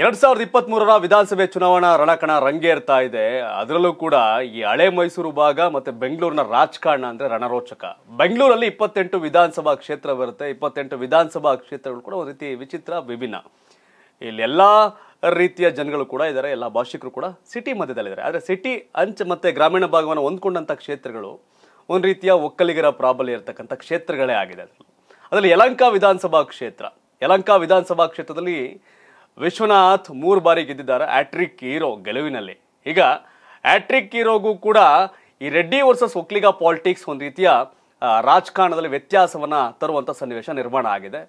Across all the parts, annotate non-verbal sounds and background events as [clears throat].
ಎರಡ್ ಸಾವಿರದ ಇಪ್ಪತ್ತ್ ಮೂರರ ವಿಧಾನಸಭೆ ಚುನಾವಣಾ ರಣಕಣ ರಂಗೇರ್ತಾ ಇದೆ ಅದರಲ್ಲೂ ಕೂಡ ಈ ಹಳೆ ಮೈಸೂರು ಭಾಗ ಮತ್ತೆ ಬೆಂಗಳೂರಿನ ರಾಜಕಾರಣ ಅಂದ್ರೆ ರಣರೋಚಕ ಬೆಂಗಳೂರಲ್ಲಿ ಇಪ್ಪತ್ತೆಂಟು ವಿಧಾನಸಭಾ ಕ್ಷೇತ್ರ ಬರುತ್ತೆ ಇಪ್ಪತ್ತೆಂಟು ವಿಧಾನಸಭಾ ಕ್ಷೇತ್ರಗಳು ಕೂಡ ಒಂದು ರೀತಿ ವಿಚಿತ್ರ ವಿಭಿನ್ನ ಇಲ್ಲಿ ಎಲ್ಲಾ ರೀತಿಯ ಜನಗಳು ಕೂಡ ಇದ್ದಾರೆ ಎಲ್ಲ ಭಾಷಿಕರು ಕೂಡ ಸಿಟಿ ಮಧ್ಯದಲ್ಲಿದ್ದಾರೆ ಆದರೆ ಸಿಟಿ ಅಂಚು ಮತ್ತೆ ಗ್ರಾಮೀಣ ಭಾಗವನ್ನು ಹೊಂದ್ಕೊಂಡಂತ ಕ್ಷೇತ್ರಗಳು ಒಂದು ರೀತಿಯ ಒಕ್ಕಲಿಗರ ಪ್ರಾಬಲ್ಯ ಇರತಕ್ಕಂಥ ಕ್ಷೇತ್ರಗಳೇ ಆಗಿದೆ ಅದರಲ್ಲಿ ಯಲಂಕ ವಿಧಾನಸಭಾ ಕ್ಷೇತ್ರ ಯಲಂಕ ವಿಧಾನಸಭಾ ಕ್ಷೇತ್ರದಲ್ಲಿ ವಿಶ್ವನಾಥ್ ಮೂರು ಬಾರಿ ಗೆದ್ದಿದ್ದಾರೆ ಆಟ್ರಿಕ್ ಹೀರೋ ಗೆಲುವಿನಲ್ಲಿ ಈಗ ಆಟ್ರಿಕ್ ಹೀರೋಗೂ ಕೂಡ ಈ ರೆಡ್ಡಿ ವರ್ಸಸ್ ಒಕ್ಲಿಗ ಪಾಲಿಟಿಕ್ಸ್ ಒಂದು ರೀತಿಯ ರಾಜಕಾರಣದಲ್ಲಿ ವ್ಯತ್ಯಾಸವನ್ನು ತರುವಂಥ ಸನ್ನಿವೇಶ ನಿರ್ಮಾಣ ಆಗಿದೆ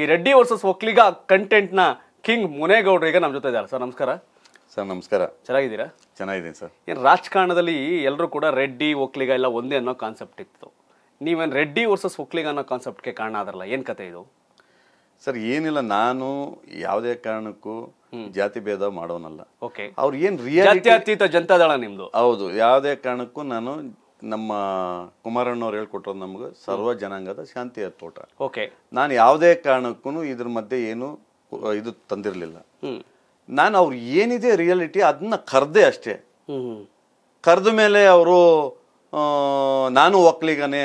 ಈ ರೆಡ್ಡಿ ವರ್ಸಸ್ ಒಕ್ಲಿಗ ಕಂಟೆಂಟ್ನ ಕಿಂಗ್ ಮುನೇಗೌಡರು ಈಗ ನಮ್ಮ ಜೊತೆ ಇದ್ದಾರೆ ಸರ್ ನಮಸ್ಕಾರ ಸರ್ ನಮಸ್ಕಾರ ಚೆನ್ನಾಗಿದ್ದೀರಾ ಚೆನ್ನಾಗಿದ್ದೀನಿ ಸರ್ ಏನು ರಾಜಕಾರಣದಲ್ಲಿ ಎಲ್ಲರೂ ಕೂಡ ರೆಡ್ಡಿ ಒಕ್ಲಿಗ ಎಲ್ಲ ಒಂದೇ ಅನ್ನೋ ಕಾನ್ಸೆಪ್ಟ್ ಇತ್ತು ನೀವೇನು ರೆಡ್ಡಿ ವರ್ಸಸ್ ಒಕ್ಲಿಗ ಅನ್ನೋ ಕಾನ್ಸೆಪ್ಟ್ಗೆ ಕಾರಣ ಆದ್ರಲ್ಲ ಏನು ಕತೆ ಇದು ಸರ್ ಏನಿಲ್ಲ ನಾನು ಯಾವುದೇ ಕಾರಣಕ್ಕೂ ಜಾತಿ ಭೇದ ಮಾಡೋನಲ್ಲ ಓಕೆ ಅವ್ರು ಏನ್ ರಿಯಾಲಿಟಿ ಅತೀತ ಜನತಾದಳ ನಿಮ್ದು ಹೌದು ಯಾವುದೇ ಕಾರಣಕ್ಕೂ ನಾನು ನಮ್ಮ ಕುಮಾರಣ್ಣವ್ರು ಹೇಳ್ಕೊಟ್ರು ನಮ್ಗೆ ಸರ್ವ ಜನಾಂಗದ ಶಾಂತಿಯ ತೋಟ ಓಕೆ ನಾನು ಯಾವುದೇ ಕಾರಣಕ್ಕೂ ಇದ್ರ ಮಧ್ಯೆ ಏನು ಇದು ತಂದಿರಲಿಲ್ಲ ನಾನು ಅವ್ರು ಏನಿದೆ ರಿಯಾಲಿಟಿ ಅದನ್ನ ಕರೆದೆ ಅಷ್ಟೇ ಕರೆದ ಮೇಲೆ ಅವರು ನಾನು ಒಕ್ಕಲಿಗನೇ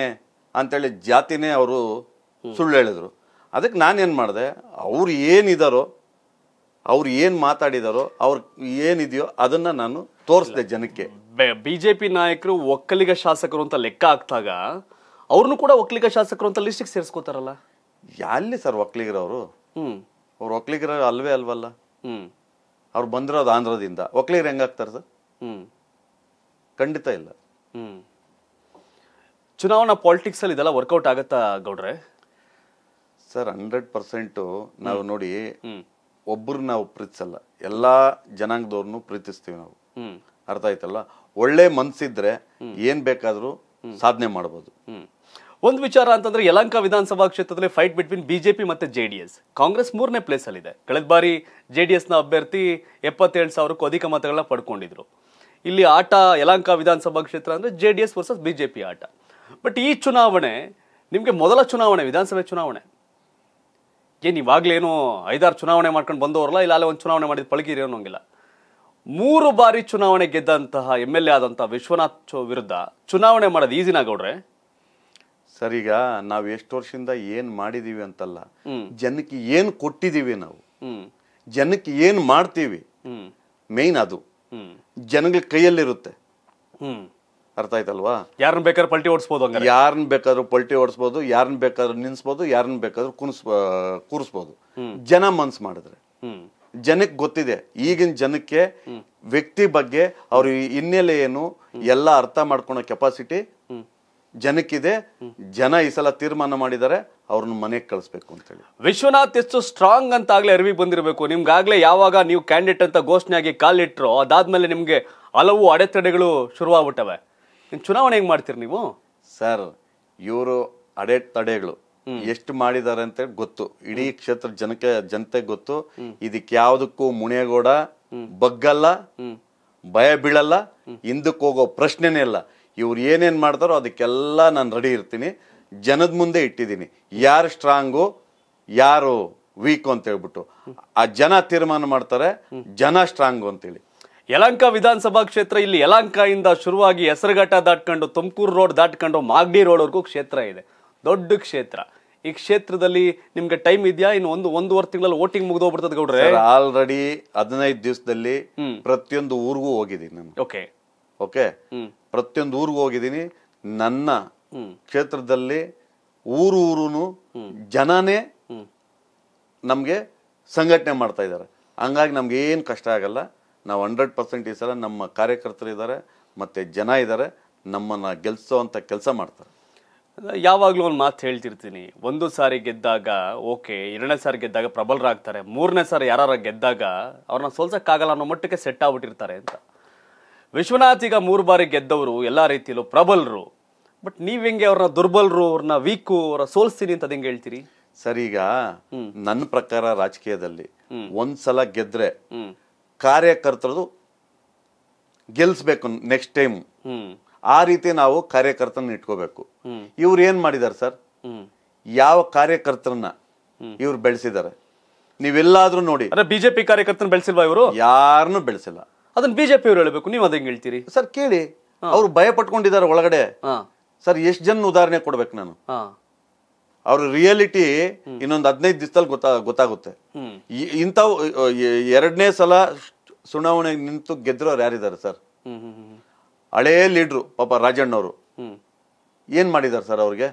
ಅಂತೇಳಿ ಜಾತಿನೇ ಅವರು ಸುಳ್ಳು ಹೇಳಿದ್ರು ಅದಕ್ಕೆ ನಾನೇನು ಮಾಡಿದೆ ಅವ್ರು ಏನಿದಾರೋ ಅವ್ರು ಏನು ಮಾತಾಡಿದಾರೋ ಅವ್ರು ಏನಿದೆಯೋ ಅದನ್ನು ನಾನು ತೋರಿಸಿದೆ ಜನಕ್ಕೆ ಬಿಜೆಪಿ ನಾಯಕರು ಒಕ್ಕಲಿಗ ಶಾಸಕರು ಅಂತ ಲೆಕ್ಕ ಹಾಕ್ದಾಗ ಅವ್ರನ್ನೂ ಕೂಡ ಒಕ್ಕಲಿಗ ಶಾಸಕರು ಅಂತ ಲಿಸ್ಟಿಗೆ ಸೇರಿಸ್ಕೋತಾರಲ್ಲ ಎಲ್ಲಿ ಸರ್ ಒಕ್ಕಲಿಗರವರು ಹ್ಞೂ ಅವ್ರು ಒಕ್ಕಲಿಗರ ಅಲ್ವೇ ಅಲ್ವಲ್ಲ ಹ್ಞೂ ಅವ್ರು ಬಂದಿರೋದು ಆಂಧ್ರದಿಂದ ಒಕ್ಕಲಿಗರು ಹೆಂಗಾಗ್ತಾರೆ ಸರ್ ಹ್ಞೂ ಖಂಡಿತ ಇಲ್ಲ ಹ್ಞೂ ಚುನಾವಣಾ ಪಾಲಿಟಿಕ್ಸಲ್ಲಿ ಇದೆಲ್ಲ ವರ್ಕೌಟ್ ಆಗುತ್ತಾ ಗೌಡ್ರೆ ಸರ್ ಹಂಡ್ರೆಡ್ ಪರ್ಸೆಂಟ್ ನಾವು ನೋಡಿ ಒಬ್ಬರು ನಾವು ಪ್ರೀತಿಸಲ್ಲ ಎಲ್ಲ ಜನಾಂಗದವ್ರನ್ನು ಪ್ರೀತಿಸ್ತೀವಿ ನಾವು ಅರ್ಥ ಆಯ್ತಲ್ಲ ಒಳ್ಳೆ ಮನ್ಸಿದ್ರೆ ಏನ್ ಬೇಕಾದ್ರೂ ಸಾಧನೆ ಮಾಡಬಹುದು ಒಂದು ವಿಚಾರ ಅಂತಂದ್ರೆ ಯಲಂಕ ವಿಧಾನಸಭಾ ಕ್ಷೇತ್ರದಲ್ಲಿ ಫೈಟ್ ಬಿಟ್ವೀನ್ ಬಿಜೆಪಿ ಮತ್ತೆ ಜೆ ಡಿ ಎಸ್ ಕಾಂಗ್ರೆಸ್ ಮೂರನೇ ಪ್ಲೇಸ್ ಅಲ್ಲಿದೆ ಇದೆ ಕಳೆದ ಬಾರಿ ಜೆ ಡಿ ಎಸ್ನ ಅಭ್ಯರ್ಥಿ ಎಪ್ಪತ್ತೇಳು ಸಾವಿರಕ್ಕೂ ಅಧಿಕ ಮತಗಳನ್ನ ಪಡ್ಕೊಂಡಿದ್ರು ಇಲ್ಲಿ ಆಟ ಯಲಂಕ ವಿಧಾನಸಭಾ ಕ್ಷೇತ್ರ ಅಂದ್ರೆ J D S versus BJP ಆಟ ಬಟ್ ಈ ಚುನಾವಣೆ ನಿಮಗೆ ಮೊದಲ ಚುನಾವಣೆ ವಿಧಾನಸಭೆ ಚುನಾವಣೆ ಏನು ಇವಾಗಲೇನು ಐದಾರು ಚುನಾವಣೆ ಮಾಡ್ಕೊಂಡು ಬಂದವರಲ್ಲ ಇಲ್ಲ ಅಲ್ಲೇ ಒಂದು ಚುನಾವಣೆ ಮಾಡಿದ ಪಳಗಿರಿ ಅನ್ನೋಂಗಿಲ್ಲ ಮೂರು ಬಾರಿ ಚುನಾವಣೆ ಗೆದ್ದಂತಹ ಎಮ್ ಎಲ್ ಎ ಆದಂತಹ ವಿಶ್ವನಾಥ್ ವಿರುದ್ಧ ಚುನಾವಣೆ ಮಾಡೋದು ಈಸಿನ ಗೌಡ್ರೆ ಸರ್ ನಾವು ಎಷ್ಟು ವರ್ಷದಿಂದ ಏನು ಮಾಡಿದೀವಿ ಅಂತಲ್ಲ ಜನಕ್ಕೆ ಏನು ಕೊಟ್ಟಿದೀವಿ ನಾವು ಜನಕ್ಕೆ ಏನ್ ಮಾಡ್ತೀವಿ ಮೇಯ್ನ್ ಅದು ಜನಗಳ ಕೈಯಲ್ಲಿರುತ್ತೆ ಅರ್ಥ ಆಯ್ತಲ್ವಾ ಯಾರನ್ನ ಬೇಕಾದ್ರೂ ಪಲ್ಟಿ ಓಡಿಸ್ಬೋದು ಯಾರನ್ನ ಬೇಕಾದ್ರೂ ಪಲ್ಟಿ ಓಡಿಸ್ಬೋದು ಯಾರನ್ನ ಬೇಕಾದ್ರೂ ನಿನ್ಸ್ಬೋದು ಯಾರನ್ನ ಬೇಕಾದ್ರೂ ಕುಣಿಸ್ ಕೂರಿಸ್ಬೋದು ಜನ ಮನ್ಸು ಮಾಡಿದ್ರೆ ಜನಕ್ಕೆ ಗೊತ್ತಿದೆ ಈಗಿನ ಜನಕ್ಕೆ ವ್ಯಕ್ತಿ ಬಗ್ಗೆ ಅವ್ರ ಹಿನ್ನೆಲೆ ಏನು ಎಲ್ಲ ಅರ್ಥ ಮಾಡ್ಕೊಳೋ ಕೆಪಾಸಿಟಿ ಜನಕ್ಕಿದೆ ಜನ ಈ ಸಲ ತೀರ್ಮಾನ ಮಾಡಿದ್ದಾರೆ ಅವ್ರನ್ನ ಮನೆಗೆ ಕಳಿಸ್ಬೇಕು ಅಂತ ಹೇಳಿ ವಿಶ್ವನಾಥ್ ಎಷ್ಟು ಸ್ಟ್ರಾಂಗ್ ಅಂತ ಆಗ್ಲೇ ಅರಿವಿ ಬಂದಿರಬೇಕು ನಿಮ್ಗಾಗ್ಲೇ ಯಾವಾಗ ನೀವು ಕ್ಯಾಂಡಿಡೇಟ್ ಅಂತ ಘೋಷಣೆ ಆಗಿ ಕಾಲಿಟ್ರು ಅದಾದ್ಮೇಲೆ ನಿಮ್ಗೆ ಹಲವು ಅಡೆತಡೆಗಳು ಶುರುವಾಗ್ಬಿಟ್ಟವೆ ಇನ್ನು ಚುನಾವಣೆ ಹೆಂಗೆ ಮಾಡ್ತೀರಿ ನೀವು ಸರ್ ಇವರು ಅಡೆ ತಡೆಗಳು ಎಷ್ಟು ಮಾಡಿದ್ದಾರೆ ಅಂತ ಗೊತ್ತು ಇಡೀ ಕ್ಷೇತ್ರ ಜನಕ್ಕೆ ಜನತೆ ಗೊತ್ತು ಇದಕ್ಕೆ ಯಾವುದಕ್ಕೂ ಮುಣಿಯಗೌಡ ಬಗ್ಗಲ್ಲ ಭಯ ಬೀಳಲ್ಲ ಹಿಂದಕ್ಕೆ ಹೋಗೋ ಪ್ರಶ್ನೆನೇ ಇಲ್ಲ ಇವ್ರು ಏನೇನ್ ಮಾಡ್ತಾರೋ ಅದಕ್ಕೆಲ್ಲ ನಾನು ರೆಡಿ ಇರ್ತೀನಿ ಜನದ ಮುಂದೆ ಇಟ್ಟಿದ್ದೀನಿ ಯಾರು ಸ್ಟ್ರಾಂಗು ಯಾರು ವೀಕು ಅಂತ ಹೇಳ್ಬಿಟ್ಟು ಆ ಜನ ತೀರ್ಮಾನ ಮಾಡ್ತಾರೆ ಜನ ಸ್ಟ್ರಾಂಗು ಅಂತೇಳಿ ಯಲಂಕ ವಿಧಾನಸಭಾ ಕ್ಷೇತ್ರ ಇಲ್ಲಿ ಇಂದ ಶುರುವಾಗಿ ಹೆಸರುಘಟ್ಟ ದಾಟ್ಕೊಂಡು ತುಮಕೂರು ರೋಡ್ ದಾಟ್ಕೊಂಡು ಮಾಗಡಿ ರೋಡ್ವರೆಗೂ ಕ್ಷೇತ್ರ ಇದೆ ದೊಡ್ಡ ಕ್ಷೇತ್ರ ಈ ಕ್ಷೇತ್ರದಲ್ಲಿ ನಿಮ್ಗೆ ಟೈಮ್ ಇದೆಯಾ ಇನ್ನು ಒಂದು ಒಂದೂವರೆ ತಿಂಗಳಲ್ಲಿ ವೋಟಿಂಗ್ ಹೋಗ್ಬಿಡ್ತದೆ ಗೌಡ್ರೆ ಆಲ್ರೆಡಿ ಹದಿನೈದು ದಿವಸದಲ್ಲಿ ಪ್ರತಿಯೊಂದು ಊರಿಗೂ ಹೋಗಿದ್ದೀನಿ ನಾನು ಓಕೆ ಓಕೆ ಪ್ರತಿಯೊಂದು ಊರಿಗೂ ಹೋಗಿದ್ದೀನಿ ನನ್ನ ಕ್ಷೇತ್ರದಲ್ಲಿ ಊರು ಊರು ಜನನೇ ನಮಗೆ ಸಂಘಟನೆ ಮಾಡ್ತಾ ಇದ್ದಾರೆ ಹಂಗಾಗಿ ನಮ್ಗೆ ಏನು ಕಷ್ಟ ಆಗಲ್ಲ ನಾವು ಹಂಡ್ರೆಡ್ ಪರ್ಸೆಂಟ್ ಈ ಸಲ ನಮ್ಮ ಇದ್ದಾರೆ ಮತ್ತು ಜನ ಇದ್ದಾರೆ ನಮ್ಮನ್ನು ಅಂತ ಕೆಲಸ ಮಾಡ್ತಾರೆ ಯಾವಾಗಲೂ ಒಂದು ಮಾತು ಹೇಳ್ತಿರ್ತೀನಿ ಒಂದು ಸಾರಿ ಗೆದ್ದಾಗ ಓಕೆ ಎರಡನೇ ಸಾರಿ ಗೆದ್ದಾಗ ಪ್ರಬಲರಾಗ್ತಾರೆ ಮೂರನೇ ಸಾರಿ ಯಾರು ಗೆದ್ದಾಗ ಅವ್ರನ್ನ ಸೋಲ್ಸೋಕ್ಕಾಗಲ್ಲ ಅನ್ನೋ ಮಟ್ಟಕ್ಕೆ ಸೆಟ್ ಆಗ್ಬಿಟ್ಟಿರ್ತಾರೆ ಅಂತ ವಿಶ್ವನಾಥ್ ಈಗ ಮೂರು ಬಾರಿ ಗೆದ್ದವರು ಎಲ್ಲ ರೀತಿಯಲ್ಲೂ ಪ್ರಬಲರು ಬಟ್ ನೀವು ಹೆಂಗೆ ಅವ್ರನ್ನ ದುರ್ಬಲರು ಅವ್ರನ್ನ ವೀಕು ಅವ್ರ ಸೋಲ್ಸ್ತೀನಿ ಅಂತ ಅದಂಗೆ ಹೇಳ್ತೀರಿ ಸರ್ ಈಗ ನನ್ನ ಪ್ರಕಾರ ರಾಜಕೀಯದಲ್ಲಿ ಒಂದ್ಸಲ ಗೆದ್ರೆ ಕಾರ್ಯಕರ್ತರದು ಗೆಲ್ಸ್ಬೇಕು ನೆಕ್ಸ್ಟ್ ಟೈಮ್ ಆ ರೀತಿ ನಾವು ಕಾರ್ಯಕರ್ತನ ಇಟ್ಕೋಬೇಕು ಇವ್ರು ಏನ್ ಮಾಡಿದಾರೆ ಸರ್ ಯಾವ ಕಾರ್ಯಕರ್ತರನ್ನ ಇವ್ರು ಬೆಳೆಸಿದ್ದಾರೆ ನೀವೆಲ್ಲಾದ್ರೂ ನೋಡಿ ಬಿಜೆಪಿ ಕಾರ್ಯಕರ್ತನ ಬೆಳ್ಸಿಲ್ವಾ ಇವರು ಯಾರನ್ನು ಬೆಳೆಸಿಲ್ಲ ಅದನ್ನ ಬಿಜೆಪಿ ಅವ್ರು ಹೇಳಬೇಕು ನೀವು ಅದಂಗೆ ಹೇಳ್ತೀರಿ ಸರ್ ಕೇಳಿ ಅವ್ರು ಭಯ ಪಟ್ಕೊಂಡಿದ್ದಾರೆ ಒಳಗಡೆ ಸರ್ ಎಷ್ಟು ಜನ ಉದಾಹರಣೆ ಕೊಡ್ಬೇಕು ನಾನು ಅವ್ರ ರಿಯಾಲಿಟಿ ಇನ್ನೊಂದು ಹದಿನೈದು ದಿವಸದಲ್ಲಿ ಗೊತ್ತಾಗುತ್ತೆ ಇಂಥವು ಎರಡನೇ ಸಲ ಚುನಾವಣೆಗೆ ನಿಂತು ಗೆದ್ರೋರು ಯಾರಿದ್ದಾರೆ ಸರ್ ಹಳೇ ಲೀಡ್ರು ಪಾಪ ರಾಜಣ್ಣವರು ಏನ್ ಮಾಡಿದಾರೆ ಸರ್ ಅವ್ರಿಗೆ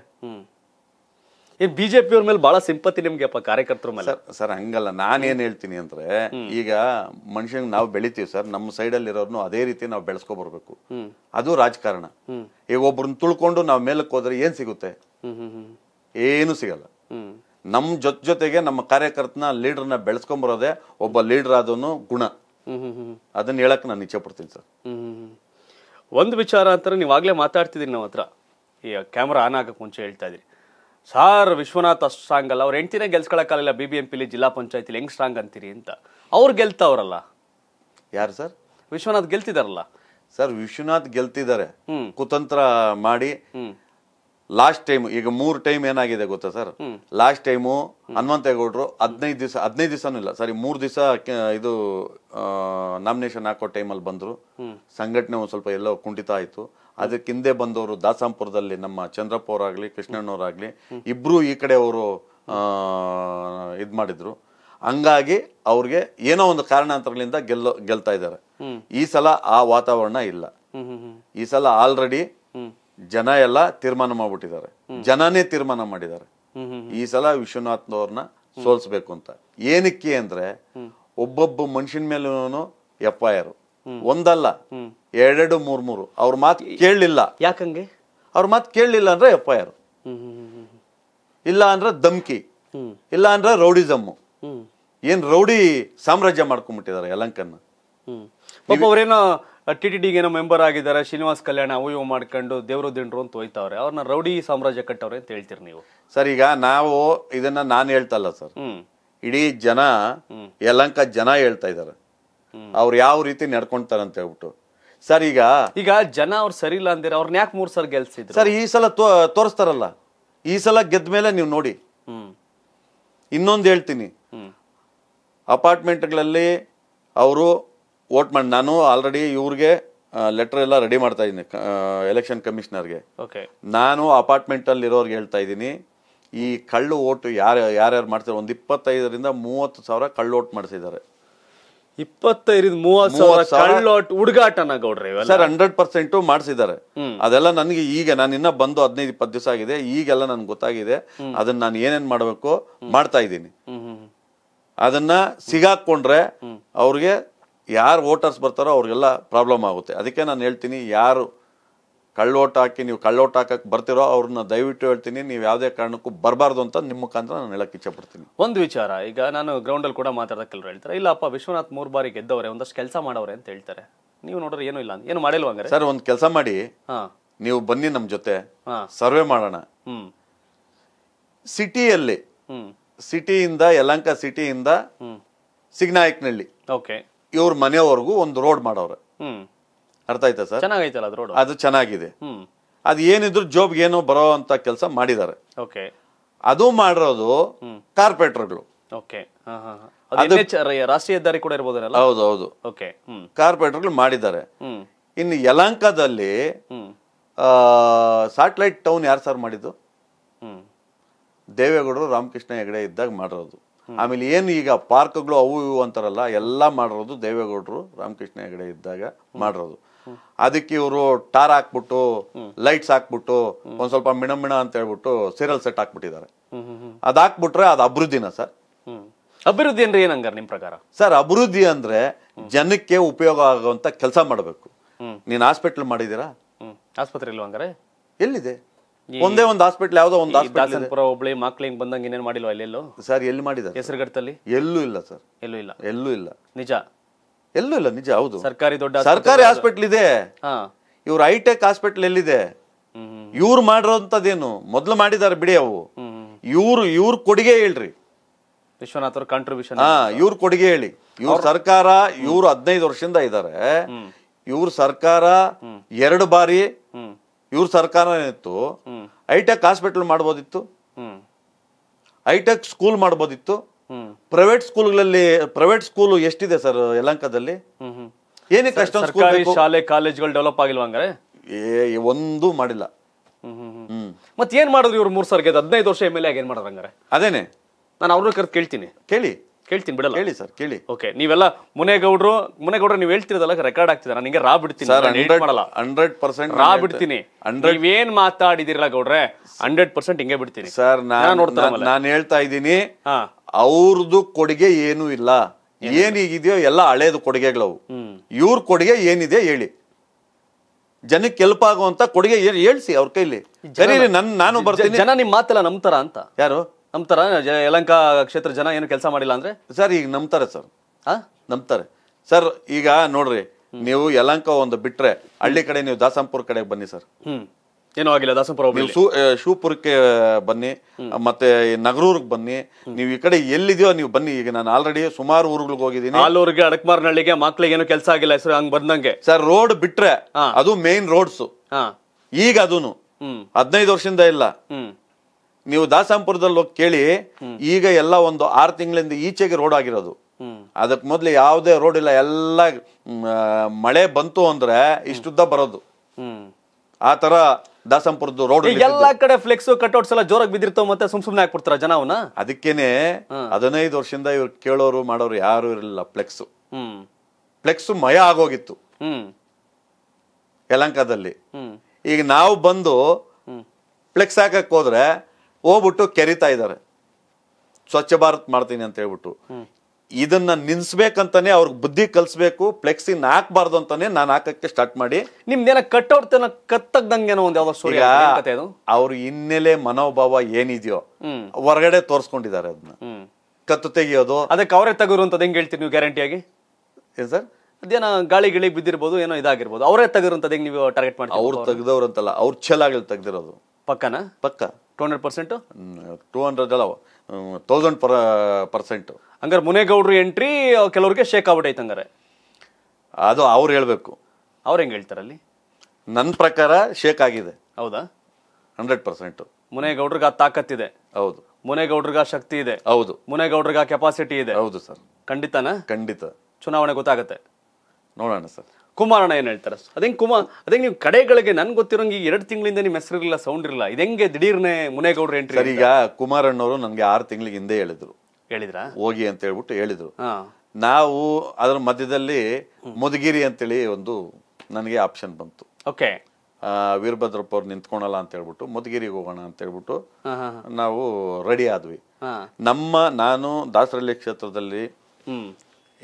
ಏನ್ ಬಿಜೆಪಿ ಅವ್ರ ಮೇಲೆ ಬಹಳ ಸಿಂಪತಿ ನಿಮ್ಗೆ ಕಾರ್ಯಕರ್ತರ ಮೇಲೆ ಸರ್ ಹಂಗಲ್ಲ ನಾನೇನ್ ಹೇಳ್ತೀನಿ ಅಂದ್ರೆ ಈಗ ಮನುಷ್ಯನ್ ನಾವು ಬೆಳಿತೀವಿ ಸರ್ ನಮ್ಮ ಸೈಡ್ ಅಲ್ಲಿ ಅದೇ ರೀತಿ ನಾವು ಬೆಳೆಸ್ಕೊ ಬರ್ಬೇಕು ಅದು ರಾಜಕಾರಣ ಈಗ ಒಬ್ಬರನ್ನ ತುಳ್ಕೊಂಡು ನಾವ್ ಮೇಲಕ್ಕೆ ಹೋದ್ರೆ ಏನ್ ಸಿಗುತ್ತೆ ಏನು ಸಿಗಲ್ಲ ನಮ್ ಜೊತೆ ಜೊತೆಗೆ ನಮ್ಮ ಕಾರ್ಯಕರ್ತನ ಲೀಡರ್ನ ಬರೋದೇ ಒಬ್ಬ ಲೀಡರ್ ಆದನು ಗುಣ ಅದನ್ನ ಹೇಳಕ್ ನಾನು ಇಚ್ಛೆ ಪಡ್ತೀನಿ ಸರ್ ಒಂದು ವಿಚಾರ ಅಂತಾರೆ ನೀವಾಗಲೇ ಮಾತಾಡ್ತಿದ್ದೀನಿ ನಮ್ಮ ಹತ್ರ ಈ ಕ್ಯಾಮ್ರಾ ಆನ್ ಆಗಕ್ಕೆ ಮುಂಚೆ ಹೇಳ್ತಾ ಇದ್ರಿ ಸಾರ್ ವಿಶ್ವನಾಥ್ ಅಷ್ಟು ಸ್ಟ್ರಾಂಗ್ ಅಲ್ಲ ಅವ್ರು ಹೆಂಡ್ತಿನೇ ಗೆಲ್ಸ್ಕೊಳಕ್ಕಾಗಲಿಲ್ಲ ಬಿ ಬಿ ಎಂ ಪಿಲಿ ಜಿಲ್ಲಾ ಪಂಚಾಯತಿಲಿ ಹೆಂಗ್ ಸ್ಟ್ರಾಂಗ್ ಅಂತೀರಿ ಅಂತ ಅವ್ರು ಗೆಲ್ತಾವ್ರಲ್ಲ ಯಾರು ಸರ್ ವಿಶ್ವನಾಥ್ ಗೆಲ್ತಿದಾರಲ್ಲ ಸರ್ ವಿಶ್ವನಾಥ್ ಗೆಲ್ತಿದ್ದಾರೆ ಕುತಂತ್ರ ಮಾಡಿ ಲಾಸ್ಟ್ ಟೈಮ್ ಈಗ ಮೂರು ಟೈಮ್ ಏನಾಗಿದೆ ಗೊತ್ತಾ ಸರ್ ಲಾಸ್ಟ್ ಟೈಮು ಹನುಮಂತೇಗೌಡರು ಹದಿನೈದು ದಿವಸ ಹದಿನೈದು ದಿವಸನೂ ಇಲ್ಲ ಸರಿ ಮೂರು ದಿವಸ ಇದು ನಾಮಿನೇಷನ್ ಹಾಕೋ ಟೈಮಲ್ಲಿ ಬಂದ್ರು ಸಂಘಟನೆ ಒಂದು ಸ್ವಲ್ಪ ಎಲ್ಲೋ ಕುಂಠಿತ ಆಯ್ತು ಅದಕ್ಕೆ ಹಿಂದೆ ಬಂದವರು ದಾಸಾಂಪುರದಲ್ಲಿ ನಮ್ಮ ಚಂದ್ರಪ್ಪ ಅವರಾಗಲಿ ಕೃಷ್ಣಣ್ಣವರಾಗಲಿ ಇಬ್ರು ಈ ಕಡೆ ಅವರು ಇದು ಮಾಡಿದ್ರು ಹಂಗಾಗಿ ಅವ್ರಿಗೆ ಏನೋ ಒಂದು ಕಾರಣಾಂತರಗಳಿಂದ ಗೆಲ್ಲೋ ಗೆಲ್ತಾ ಇದ್ದಾರೆ ಈ ಸಲ ಆ ವಾತಾವರಣ ಇಲ್ಲ ಈ ಸಲ ಆಲ್ರೆಡಿ ಜನ ಎಲ್ಲ ತೀರ್ಮಾನ ಮಾಡ್ಬಿಟ್ಟಿದ್ದಾರೆ ಜನನೇ ತೀರ್ಮಾನ ಮಾಡಿದ್ದಾರೆ ಈ ಸಲ ವಿಶ್ವನಾಥ್ನವ್ರನ್ನ ಸೋಲ್ಸ್ಬೇಕು ಅಂತ ಏನಕ್ಕೆ ಅಂದ್ರೆ ಒಬ್ಬೊಬ್ಬ ಮನುಷ್ಯನ ಮೇಲೂ ಎಫ್ ಐ ಆರ್ ಒಂದಲ್ಲ ಎರಡೆರಡು ಮೂರ್ ಮೂರು ಅವ್ರ ಮಾತು ಕೇಳಲಿಲ್ಲ ಯಾಕಂಗೆ ಅವ್ರ ಮಾತು ಕೇಳಲಿಲ್ಲ ಅಂದ್ರೆ ಎಫ್ ಐ ಆರ್ ಇಲ್ಲ ಅಂದ್ರೆ ಧಮ್ಕಿ ಇಲ್ಲ ಅಂದ್ರೆ ರೌಡಿಸಮ್ ಏನ್ ರೌಡಿ ಸಾಮ್ರಾಜ್ಯ ಮಾಡ್ಕೊಂಡ್ಬಿಟ್ಟಿದ್ದಾರೆ ಯಲಂಕನ್ನ ಪಾಪ ಟಿ ಟಿ ಡಿಗೆ ಏನೋ ಮೆಂಬರ್ ಆಗಿದ್ದಾರೆ ಶ್ರೀನಿವಾಸ್ ಕಲ್ಯಾಣ ಅವು ಇವು ಮಾಡ್ಕೊಂಡು ದೇವರು ದಿಂಡ್ರು ಅಂತ ಹೋಯ್ತಾವ್ರೆ ಅವ್ರನ್ನ ರೌಡಿ ಸಾಮ್ರಾಜ್ಯ ಕಟ್ಟವ್ರೆ ಅಂತ ಹೇಳ್ತೀರಿ ನೀವು ಸರ್ ಈಗ ನಾವು ಇದನ್ನ ನಾನು ಹೇಳ್ತಲ್ಲ ಸರ್ ಇಡೀ ಜನ ಯಲಂಕ ಜನ ಹೇಳ್ತಾ ಇದ್ದಾರೆ ಅವ್ರು ಯಾವ ರೀತಿ ನಡ್ಕೊಂತಾರೆ ಅಂತ ಹೇಳ್ಬಿಟ್ಟು ಸರ್ ಈಗ ಈಗ ಜನ ಅವ್ರು ಸರಿ ಇಲ್ಲ ಅಂದಿರ ಅವ್ರನ್ನ ಯಾಕೆ ಮೂರ್ ಸರ್ ಗೆಲ್ಸಿದ್ರು ಸರ್ ಈ ಸಲ ತೋರಿಸ್ತಾರಲ್ಲ ಈ ಸಲ ಗೆದ್ದ ಮೇಲೆ ನೀವು ನೋಡಿ ಇನ್ನೊಂದು ಹೇಳ್ತೀನಿ ಅಪಾರ್ಟ್ಮೆಂಟ್ಗಳಲ್ಲಿ ಅವರು ವೋಟ್ ಮಾಡಿ ನಾನು ಆಲ್ರೆಡಿ ಇವ್ರಿಗೆ ಲೆಟರ್ ಎಲ್ಲ ರೆಡಿ ಮಾಡ್ತಾ ಇದ್ದೀನಿ ಎಲೆಕ್ಷನ್ ಕಮಿಷನರ್ಗೆ ನಾನು ಅಪಾರ್ಟ್ಮೆಂಟಲ್ಲಿ ಇರೋರ್ಗೆ ಹೇಳ್ತಾ ಇದ್ದೀನಿ ಈ ಕಳ್ಳು ಓಟು ಯಾರು ಯಾರ್ಯಾರು ಮಾಡ್ತಾರೆ ಒಂದು ಇಪ್ಪತ್ತೈದರಿಂದ ಮೂವತ್ತು ಸಾವಿರ ಕಳ್ಳು ಓಟ್ ಮಾಡಿಸಿದ್ದಾರೆ ಇಪ್ಪತ್ತೈದರಿಂದ ಮೂವತ್ತು ಸಾವಿರ ಕಳ್ಳು ಗೌಡ್ರಿ ಸರ್ ಹಂಡ್ರೆಡ್ ಪರ್ಸೆಂಟು ಮಾಡಿಸಿದ್ದಾರೆ ಅದೆಲ್ಲ ನನಗೆ ಈಗ ನಾನು ಇನ್ನ ಬಂದು ಹದಿನೈದು ಇಪ್ಪತ್ತು ದಿವಸ ಆಗಿದೆ ಈಗೆಲ್ಲ ನನ್ಗೆ ಗೊತ್ತಾಗಿದೆ ಅದನ್ನ ನಾನು ಏನೇನ್ ಮಾಡಬೇಕು ಮಾಡ್ತಾ ಇದ್ದೀನಿ ಅದನ್ನ ಸಿಗಾಕೊಂಡ್ರೆ ಅವ್ರಿಗೆ ಯಾರು ವೋಟರ್ಸ್ ಬರ್ತಾರೋ ಅವ್ರಿಗೆಲ್ಲ ಪ್ರಾಬ್ಲಮ್ ಆಗುತ್ತೆ ಅದಕ್ಕೆ ನಾನು ಹೇಳ್ತೀನಿ ಯಾರು ಕಳ್ಳೋಟ ಹಾಕಿ ನೀವು ಕಳ್ಳೋಟ ಹಾಕಕ್ಕೆ ಬರ್ತಿರೋ ಅವ್ರನ್ನ ದಯವಿಟ್ಟು ಹೇಳ್ತೀನಿ ನೀವು ಯಾವುದೇ ಕಾರಣಕ್ಕೂ ಬರಬಾರ್ದು ಅಂತ ನಿಮ್ಮ ಮುಖಾಂತರ ನಾನು ಹೇಳಕ್ಕೆ ಇಚ್ಛಪಡ್ತೀನಿ ಒಂದು ವಿಚಾರ ಈಗ ನಾನು ಗ್ರೌಂಡಲ್ಲಿ ಕೂಡ ಮಾತಾಡೋದಕ್ಕೆ ಕೆಲವರು ಹೇಳ್ತಾರೆ ಇಲ್ಲಪ್ಪ ವಿಶ್ವನಾಥ್ ಮೂರು ಬಾರಿ ಗೆದ್ದವ್ರೆ ಒಂದಷ್ಟು ಕೆಲಸ ಮಾಡವ್ರೆ ಅಂತ ಹೇಳ್ತಾರೆ ನೀವು ನೋಡ್ರೆ ಏನೂ ಇಲ್ಲ ಏನು ಮಾಡಿಲ್ವಂಗಾರೆ ಸರ್ ಒಂದು ಕೆಲಸ ಮಾಡಿ ನೀವು ಬನ್ನಿ ನಮ್ಮ ಜೊತೆ ಸರ್ವೆ ಮಾಡೋಣ ಸಿಟಿಯಲ್ಲಿ ಸಿಟಿಯಿಂದ ಯಲಂಕ ಸಿಟಿಯಿಂದ ಸಿಗ್ನಾಯಕ್ನಳ್ಳಿ ಓಕೆ ಇವ್ರ ಮನೆಯವರೆಗೂ ಒಂದು ರೋಡ್ ಮಾಡೋರು ಅರ್ಥ ಆಯ್ತಾ ಸರ್ ಚೆನ್ನಾಗೈತಲ್ಲ ಅದು ರೋಡ್ ಅದು ಚೆನ್ನಾಗಿದೆ ಅದು ಏನಿದ್ರು ಜೋಬ್ಗೆ ಏನೋ ಬರೋ ಅಂತ ಕೆಲಸ ಮಾಡಿದ್ದಾರೆ ಓಕೆ ಅದು ಮಾಡಿರೋದು ಕಾರ್ಪೊರೇಟರ್ಗಳು ಓಕೆ ರಾಷ್ಟ್ರೀಯ ಹೆದ್ದಾರಿ ಕೂಡ ಇರ್ಬೋದಲ್ಲ ಹೌದು ಹೌದು ಓಕೆ ಕಾರ್ಪೊರೇಟರ್ಗಳು ಮಾಡಿದ್ದಾರೆ ಇನ್ನು ಯಲಂಕದಲ್ಲಿ ಸ್ಯಾಟಲೈಟ್ ಟೌನ್ ಯಾರು ಸರ್ ಮಾಡಿದ್ದು ದೇವೇಗೌಡರು ರಾಮಕೃಷ್ಣ ಹೆಗಡೆ ಇದ್ದಾಗ ಮಾಡಿರೋದು ಆಮೇಲೆ ಏನು ಈಗ ಪಾರ್ಕ್ಗಳು ಅವು ಇವು ಅಂತಾರಲ್ಲ ಎಲ್ಲ ಮಾಡಿರೋದು ದೇವೇಗೌಡರು ರಾಮಕೃಷ್ಣ ಹೆಗಡೆ ಇದ್ದಾಗ ಮಾಡಿರೋದು ಅದಕ್ಕೆ ಇವರು ಟಾರ್ ಹಾಕ್ಬಿಟ್ಟು ಲೈಟ್ಸ್ ಹಾಕ್ಬಿಟ್ಟು ಒಂದ್ ಸ್ವಲ್ಪ ಮಿಣ ಮಿಣ ಅಂತ ಹೇಳ್ಬಿಟ್ಟು ಸೀರಿಯಲ್ ಸೆಟ್ ಹಾಕ್ಬಿಟ್ಟಿದ್ದಾರೆ ಅದ್ ಅದು ಅಭಿವೃದ್ಧಿನ ಸರ್ ಅಭಿವೃದ್ಧಿ ಅಂದ್ರೆ ಏನಂಗಾರ ನಿಮ್ ಪ್ರಕಾರ ಸರ್ ಅಭಿವೃದ್ಧಿ ಅಂದ್ರೆ ಜನಕ್ಕೆ ಉಪಯೋಗ ಆಗುವಂತ ಕೆಲಸ ಮಾಡಬೇಕು ನೀನ್ ಹಾಸ್ಪಿಟಲ್ ಮಾಡಿದೀರಾ ಆಸ್ಪತ್ರೆ ಇಲ್ವಾ ಎಲ್ಲಿದೆ ಒಂದೇ ಒಂದು ಹಾಸ್ಪಿಟಲ್ ಯಾವ್ದೋ ಒಂದು ಹಾಸ್ಪಿಟಲ್ ದಾಸನಪುರ ಹೋಬಳಿ ಮಕ್ಳಿಗೆ ಬಂದಂಗೆ ಏನೇನು ಮಾಡಿಲ್ವಾ ಎಲ್ಲೆಲ್ಲೋ ಸರ್ ಎಲ್ಲಿ ಮಾಡಿದ ಹೆಸರುಗಟ್ಟಲ್ಲಿ ಎಲ್ಲೂ ಇಲ್ಲ ಸರ್ ಎಲ್ಲೂ ಇಲ್ಲ ಎಲ್ಲೂ ಇಲ್ಲ ನಿಜ ಎಲ್ಲೂ ಇಲ್ಲ ನಿಜ ಹೌದು ಸರ್ಕಾರಿ ದೊಡ್ಡ ಸರ್ಕಾರಿ ಹಾಸ್ಪಿಟಲ್ ಇದೆ ಹಾ ಇವ್ರ ಹೈಟೆಕ್ ಹಾಸ್ಪಿಟಲ್ ಎಲ್ಲಿದೆ ಇವ್ರು ಮಾಡಿರೋಂಥದ್ದೇನು ಮೊದಲು ಮಾಡಿದಾರ ಬಿಡಿ ಅವು ಇವ್ರು ಇವ್ರ ಕೊಡುಗೆ ಹೇಳ್ರಿ ವಿಶ್ವನಾಥ್ ಅವ್ರ ಕಾಂಟ್ರಿಬ್ಯೂಷನ್ ಹಾ ಇವ್ರ ಕೊಡುಗೆ ಹೇಳಿ ಇವ್ರ ಸರ್ಕಾರ ಇವ್ರು ಹದಿನೈದು ವರ್ಷದಿಂದ ಇದಾರೆ ಇವ್ರ ಸರ್ಕಾರ ಎರಡು ಬಾರಿ ಇವ್ರ ಸರ್ಕಾರ ಏನಿತ್ತು ಐಟೆಕ್ ಹಾಸ್ಪಿಟಲ್ ಮಾಡ್ಬೋದಿತ್ತು ಐಟೆಕ್ ಸ್ಕೂಲ್ ಮಾಡ್ಬೋದಿತ್ತು ಪ್ರೈವೇಟ್ ಸ್ಕೂಲ್ಗಳಲ್ಲಿ ಪ್ರೈವೇಟ್ ಸ್ಕೂಲ್ ಎಷ್ಟಿದೆ ಸರ್ ಯಲಂಕದಲ್ಲಿ ಏನಕ್ಕೆ ಅಷ್ಟೊಂದು ಶಾಲೆ ಕಾಲೇಜ್ಗಳು ಡೆವಲಪ್ ಆಗಿಲ್ವಾ ಹಂಗಾರೆ ಏ ಒಂದು ಮಾಡಿಲ್ಲ ಮತ್ತೆ ಏನ್ ಮಾಡಿದ್ರು ಇವ್ರು ಮೂರ್ ಸರ್ಗೆ ಹದಿನೈದು ವರ್ಷ ಎಮ್ ಎಲ್ ಎನ್ ಏನ್ ಹಂಗಾರೆ ಅದೇನೆ ನಾನು ಅವ್ರನ್ನ ಕರೆದು ಕೇಳ್ತೀನಿ ಕೇಳಿ ಕೇಳ್ತೀನಿ ಬಿಡಲ್ಲ ಹೇಳಿ ಸರ್ ಕೇಳಿ ಓಕೆ ನೀವೆಲ್ಲ ಮುನೇಗೌಡರು ಮುನೇಗೌಡರು ನೀವು ಹೇಳ್ತಿರೋದಲ್ಲ ರೆಕಾರ್ಡ್ ಆಗ್ತಿದೆ ನಾನು ಹಿಂಗೆ ರಾ ಬಿಡ್ತೀನಿ ಸರ್ ಹಂಡ್ರೆಡ್ ಪರ್ಸೆಂಟ್ ರಾ ಬಿಡ್ತೀನಿ ನೀವೇನ್ ಮಾತಾಡಿದಿರಲ್ಲ ಗೌಡ್ರೆ ಹಂಡ್ರೆಡ್ ಪರ್ಸೆಂಟ್ ಹಿಂಗೆ ಬಿಡ್ತೀನಿ ಸರ್ ನಾನು ನಾನು ಹೇಳ್ತಾ ಇದ್ದೀನಿ ಅವ್ರದ್ದು ಕೊಡುಗೆ ಏನು ಇಲ್ಲ ಏನೀಗಿದೆಯೋ ಎಲ್ಲ ಹಳೇದು ಕೊಡುಗೆಗಳವು ಇವ್ರ ಕೊಡುಗೆ ಏನಿದೆ ಹೇಳಿ ಜನಕ್ಕೆ ಹೆಲ್ಪ್ ಆಗುವಂತ ಕೊಡುಗೆ ಏನ್ ಹೇಳ್ಸಿ ಅವ್ರ ಕೈಲಿ ಸರಿ ನಾನು ಬರ್ತೀನಿ ಜನ ನಿಮ್ ಮಾತಲ್ಲ ತರ ಅಂತ ಯಾರು ನಂಬ್ತಾರ ಯಲಂಕ ಕ್ಷೇತ್ರ ಜನ ಏನು ಕೆಲಸ ಮಾಡಿಲ್ಲ ಅಂದ್ರೆ ಸರ್ ಈಗ ನಂಬ್ತಾರೆ ಸರ್ ಹಾ ನಂಬ್ತಾರೆ ಸರ್ ಈಗ ನೋಡ್ರಿ ನೀವು ಯಲಂಕ ಒಂದು ಬಿಟ್ರೆ ಹಳ್ಳಿ ಕಡೆ ನೀವು ದಾಸಂಪುರ್ ಕಡೆ ಬನ್ನಿ ಸರ್ ಹ್ಮ್ ಏನೂ ಆಗಿಲ್ಲ ದಾಸಂಪುರ ಶೂ ಶಿವಪುರಕ್ಕೆ ಬನ್ನಿ ಮತ್ತೆ ನಗರೂರ್ಗೆ ಬನ್ನಿ ನೀವು ಈ ಕಡೆ ಎಲ್ಲಿದೆಯೋ ನೀವು ಬನ್ನಿ ಈಗ ನಾನು ಆಲ್ರೆಡಿ ಸುಮಾರು ಊರುಗಳಿಗೆ ಹೋಗಿದ್ದೀನಿ ಆಲೂರಿಗೆ ಅಡಕ್ಮಾರ್ನಳ್ಳಿಗೆ ಮಕ್ಳಿಗೆ ಏನು ಕೆಲಸ ಆಗಿಲ್ಲ ಸರ್ ಹಂಗ್ ಬಂದಂಗೆ ಸರ್ ರೋಡ್ ಬಿಟ್ರೆ ಅದು ಮೇನ್ ರೋಡ್ಸ್ ಈಗ ಅದೂನು ಹದಿನೈದು ವರ್ಷದಿಂದ ಇಲ್ಲ ನೀವು ದಾಸಾಂಪುರದಲ್ಲಿ ಹೋಗಿ ಕೇಳಿ ಈಗ ಎಲ್ಲ ಒಂದು ಆರು ತಿಂಗಳಿಂದ ಈಚೆಗೆ ರೋಡ್ ಆಗಿರೋದು ಅದಕ್ಕೆ ಮೊದಲು ಯಾವುದೇ ರೋಡ್ ಇಲ್ಲ ಎಲ್ಲ ಮಳೆ ಬಂತು ಅಂದ್ರೆ ಇಷ್ಟುದ್ದ ಬರೋದು ಆ ತರ ದಾಸಂಪುರದ ರೋಡ್ ಎಲ್ಲಾ ಕಡೆ ಫ್ಲೆಕ್ಸ್ ಕಟ್ಔಟ್ಸ್ ಎಲ್ಲ ಜೋರಾಗಿ ಬಿದ್ದಿರ್ತಾವ ಮತ್ತೆ ಸುಮ್ ಸುಮ್ನೆ ಹಾಕ್ಬಿಡ್ತಾರ ಜನ ಅದಕ್ಕೇನೆ ಹದಿನೈದು ವರ್ಷದಿಂದ ಇವ್ರು ಕೇಳೋರು ಮಾಡೋರು ಯಾರು ಇರಲಿಲ್ಲ ಫ್ಲೆಕ್ಸ್ ಫ್ಲೆಕ್ಸ್ ಮಯ ಆಗೋಗಿತ್ತು ಯಲಂಕದಲ್ಲಿ ಈಗ ನಾವು ಬಂದು ಫ್ಲೆಕ್ಸ್ ಹಾಕಕ್ ಹೋದ್ರೆ ಹೋಗ್ಬಿಟ್ಟು ಕೆರಿತಾ ಇದ್ದಾರೆ ಸ್ವಚ್ಛ ಭಾರತ್ ಮಾಡ್ತೀನಿ ಅಂತ ಹೇಳ್ಬಿಟ್ಟು ಇದನ್ನ ನಿನ್ಸ್ಬೇಕಂತಾನೆ ಅವ್ರಿಗೆ ಬುದ್ಧಿ ಕಲ್ಸ್ಬೇಕು ಫ್ಲೆಕ್ಸಿನ್ ಹಾಕ್ಬಾರ್ದು ಅಂತಾನೆ ನಾನು ಹಾಕಕ್ಕೆ ಸ್ಟಾರ್ಟ್ ಮಾಡಿ ನಿಮ್ದೇನ ಕಟ್ಟೋರ್ತನ ಕತ್ತಗ್ದಂಗೆನೋ ಒಂದು ಯಾವ್ದೋ ಸೂರ್ಯ ಅವ್ರ ಹಿನ್ನೆಲೆ ಮನೋಭಾವ ಏನಿದೆಯೋ ಹೊರಗಡೆ ತೋರಿಸ್ಕೊಂಡಿದ್ದಾರೆ ಅದನ್ನ ಕತ್ತು ತೆಗಿಯೋದು ಅದಕ್ಕೆ ಅವರೇ ಅಂತ ಹೆಂಗ್ ಹೇಳ್ತೀನಿ ನೀವು ಗ್ಯಾರಂಟಿಯಾಗಿ ಸರ್ ಅದೇನೋ ಗಾಳಿ ಗಿಳಿ ಬಿದ್ದಿರ್ಬೋದು ಏನೋ ಇದಾಗಿರ್ಬೋದು ಅವರೇ ತೆಗಿರುವಂತದ್ದು ಅಂತ ನೀವು ಟಾರ್ಗೆಟ್ ಮಾಡಿ ಅವ್ರು ತೆಗ್ದವ್ರಂತಲ್ಲ ಅಂತಲ್ಲ ಅವ್ರು ತೆಗ್ದಿರೋದು ಪಕ್ಕನಾ ಪಕ್ಕ two hundred percent two hundred ಅಲ್ಲ ತೌಸಂಡ್ ಪರ್ ಪರ್ಸೆಂಟು ಹಂಗಾರೆ ಮುನೇಗೌಡ್ರು ಎಂಟ್ರಿ ಕೆಲವ್ರಿಗೆ ಶೇಕ್ ಆಗ್ಬಿಟ್ಟೈತೆ ಹಂಗಾರೆ ಅದು ಅವ್ರು ಹೇಳಬೇಕು ಅವ್ರು ಹೆಂಗೆ ಹೇಳ್ತಾರಲ್ಲಿ ನನ್ನ ಪ್ರಕಾರ ಶೇಕ್ ಆಗಿದೆ ಹೌದಾ ಹಂಡ್ರೆಡ್ ಪರ್ಸೆಂಟು ಮುನೇಗೌಡ್ರಿಗೆ ಆ ತಾಕತ್ತಿದೆ ಹೌದು ಮುನೇಗೌಡ್ರಿಗೆ ಆ ಶಕ್ತಿ ಇದೆ ಹೌದು ಮುನೇಗೌಡ್ರಿಗೆ ಆ ಕೆಪಾಸಿಟಿ ಇದೆ ಹೌದು ಸರ್ ಖಂಡಿತನಾ ಖಂಡಿತ ಚುನಾವಣೆ ಗೊತ್ತಾಗುತ್ತೆ ನೋಡೋಣ ಸರ್ ಕುಮಾರಣ್ಣ ಏನು ಹೇಳ್ತಾರೆ ಅದೇ ಕುಮಾರ್ ಅದೇ ನೀವು ಕಡೆಗಳಿಗೆ ನನ್ಗೆ ಗೊತ್ತಿರೋಂಗೆ ಎರಡು ತಿಂಗಳಿಂದ ನಿಮ್ಮ ಹೆಸರಿಲ್ಲ ಸೌಂಡ್ ಇರಲ್ಲ ಇದೆಂಗೆ ದಿಢೀರ್ನೆ ಮುನೇಗೌಡ್ರ ಎಂಟ್ರಿ ಸರ್ ಈಗ ಕುಮಾರಣ್ಣವರು ನನಗೆ ಆರು ತಿಂಗಳಿಗೆ ಹಿಂದೆ ಹೇಳಿದ್ರು ಹೇಳಿದ್ರ ಹೋಗಿ ಅಂತ ಹೇಳ್ಬಿಟ್ಟು ಹೇಳಿದ್ರು ನಾವು ಅದರ ಮಧ್ಯದಲ್ಲಿ ಮುದಗಿರಿ ಅಂತೇಳಿ ಒಂದು ನನಗೆ ಆಪ್ಷನ್ ಬಂತು ಓಕೆ ವೀರಭದ್ರಪ್ಪ ಅವ್ರು ನಿಂತ್ಕೊಳಲ್ಲ ಅಂತ ಹೇಳ್ಬಿಟ್ಟು ಮುದಗಿರಿಗೆ ಹೋಗೋಣ ಅಂತ ಹೇಳ್ಬಿಟ್ಟು ನಾವು ರೆಡಿ ಆದ್ವಿ ನಮ್ಮ ನಾನು ದಾಸರಳ್ಳಿ ಕ್ಷೇತ್ರದಲ್ಲಿ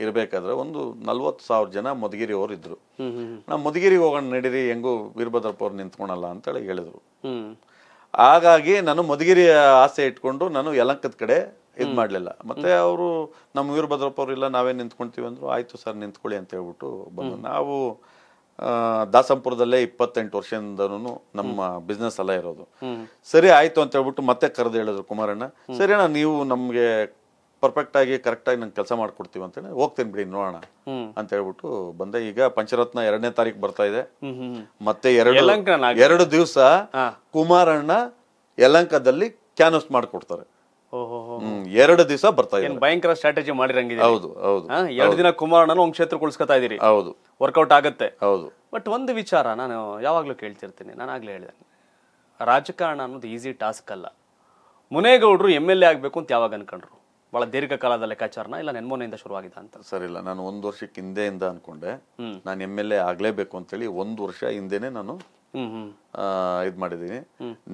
ಇರಬೇಕಾದ್ರೆ ಒಂದು ನಲ್ವತ್ತು ಸಾವಿರ ಜನ ಮಧುಗಿರಿ ಅವರು ಇದ್ರು ನಾವು ಮಧುಗಿರಿಗೆ ಹೋಗೋಣ ನಡೀರಿ ಹೆಂಗೂ ವೀರಭದ್ರಪ್ಪ ಅವ್ರು ನಿಂತ್ಕೊಳಲ್ಲ ಅಂತೇಳಿ ಹೇಳಿದ್ರು ಹಾಗಾಗಿ ನಾನು ಮಧುಗಿರಿಯ ಆಸೆ ಇಟ್ಕೊಂಡು ನಾನು ಯಲಂಕದ ಕಡೆ ಇದು ಮಾಡಲಿಲ್ಲ ಮತ್ತೆ ಅವರು ನಮ್ಮ ವೀರಭದ್ರಪ್ಪ ಅವರು ಇಲ್ಲ ನಾವೇ ನಿಂತ್ಕೊಂತೀವಿ ಅಂದ್ರು ಆಯ್ತು ಸರ್ ನಿಂತ್ಕೊಳ್ಳಿ ಅಂತ ಹೇಳ್ಬಿಟ್ಟು ಬಂದು ನಾವು ದಾಸಂಪುರದಲ್ಲೇ ಇಪ್ಪತ್ತೆಂಟು ವರ್ಷದಿಂದನು ನಮ್ಮ ಬಿಸ್ನೆಸ್ ಎಲ್ಲ ಇರೋದು ಸರಿ ಆಯ್ತು ಅಂತ ಹೇಳ್ಬಿಟ್ಟು ಮತ್ತೆ ಕರೆದು ಹೇಳಿದ್ರು ಕುಮಾರಣ್ಣ ಸರಿ ಅಣ್ಣ ನೀವು ನಮಗೆ ಪರ್ಫೆಕ್ಟಾಗಿ ಆಗಿ ನಂಗೆ ಕೆಲಸ ಮಾಡ್ಕೊಡ್ತೀವಿ ಅಂತೇಳಿ ಹೋಗ್ತೀನಿ ಬಿಡಿ ನೋಡೋಣ ಅಂತ ಹೇಳ್ಬಿಟ್ಟು ಬಂದೆ ಈಗ ಪಂಚರತ್ನ ಎರಡನೇ ತಾರೀಕು ಬರ್ತಾ ಇದೆ ಮತ್ತೆ ಎರಡು ಎರಡು ದಿವಸ ಕುಮಾರಣ್ಣ ಯಲಂಕದಲ್ಲಿ ಕ್ಯಾನ್ವಸ್ ಮಾಡ್ಕೊಡ್ತಾರೆ ಎರಡು ದಿವಸ ಬರ್ತಾ ಇದೆ ಭಯಂಕರ ಸ್ಟ್ರಾಟಜಿ ಮಾಡಿರಂಗಿದೆ ಹೌದು ಹೌದು ಎರಡು ದಿನ ಕುಮಾರಣ್ಣನ ಒಂದು ಕ್ಷೇತ್ರ ಉಳಿಸ್ಕೊತಾ ಇದೀರಿ ಹೌದು ವರ್ಕೌಟ್ ಆಗುತ್ತೆ ಹೌದು ಬಟ್ ಒಂದು ವಿಚಾರ ನಾನು ಯಾವಾಗಲೂ ಕೇಳ್ತಿರ್ತೀನಿ ನಾನು ಆಗ್ಲೇ ಹೇಳಿದೆ ರಾಜಕಾರಣ ಅನ್ನೋದು ಈಸಿ ಟಾಸ್ಕ್ ಅಲ್ಲ ಮುನೇಗೌಡರು ಎಮ್ ಎಲ್ ಎ ಆಗಬೇಕು ಅಂತ ಯಾವಾಗ ಅನ್ಕೊಂಡ್ರು ಬಹಳ ದೀರ್ಘಕಾಲದ ಲೆಕ್ಕಾಚಾರನ ಇಲ್ಲ ನೆನ್ಮೋನೆಯಿಂದ ಶುರುವಾಗಿದ ಅಂತ ಸರ್ ಇಲ್ಲ ನಾನು ಒಂದು ವರ್ಷಕ್ಕೆ ಇಂದ ಅನ್ಕೊಂಡೆ ನಾನು ಎಮ್ ಎಲ್ ಎ ಆಗ್ಲೇಬೇಕು ಅಂತೇಳಿ ಒಂದು ವರ್ಷ ಹಿಂದೆನೆ ನಾನು ಇದ್ ಮಾಡಿದ್ದೀನಿ